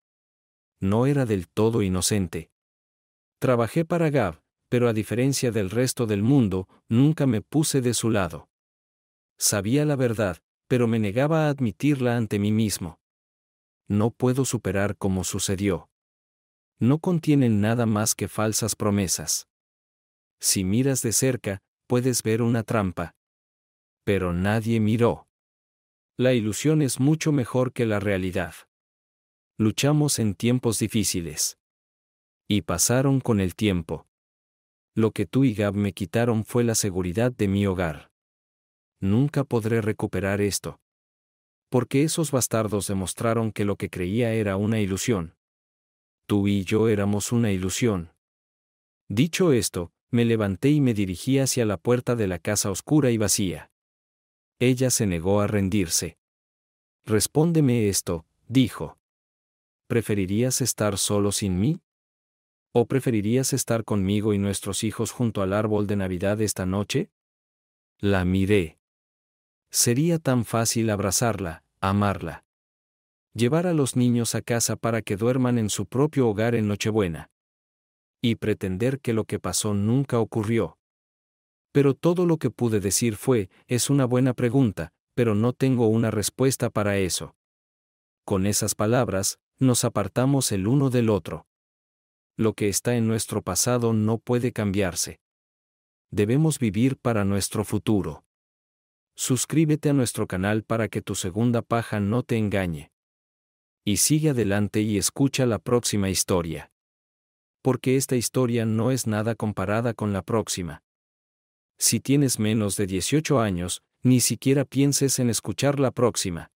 No era del todo inocente. Trabajé para Gab, pero a diferencia del resto del mundo, nunca me puse de su lado. Sabía la verdad, pero me negaba a admitirla ante mí mismo. No puedo superar cómo sucedió. No contienen nada más que falsas promesas. Si miras de cerca, puedes ver una trampa. Pero nadie miró. La ilusión es mucho mejor que la realidad. Luchamos en tiempos difíciles. Y pasaron con el tiempo. Lo que tú y Gab me quitaron fue la seguridad de mi hogar. Nunca podré recuperar esto. Porque esos bastardos demostraron que lo que creía era una ilusión. Tú y yo éramos una ilusión. Dicho esto, me levanté y me dirigí hacia la puerta de la casa oscura y vacía. Ella se negó a rendirse. Respóndeme esto, dijo. ¿Preferirías estar solo sin mí? ¿O preferirías estar conmigo y nuestros hijos junto al árbol de Navidad esta noche? La miré. Sería tan fácil abrazarla, amarla. Llevar a los niños a casa para que duerman en su propio hogar en Nochebuena. Y pretender que lo que pasó nunca ocurrió pero todo lo que pude decir fue, es una buena pregunta, pero no tengo una respuesta para eso. Con esas palabras, nos apartamos el uno del otro. Lo que está en nuestro pasado no puede cambiarse. Debemos vivir para nuestro futuro. Suscríbete a nuestro canal para que tu segunda paja no te engañe. Y sigue adelante y escucha la próxima historia. Porque esta historia no es nada comparada con la próxima si tienes menos de 18 años, ni siquiera pienses en escuchar la próxima.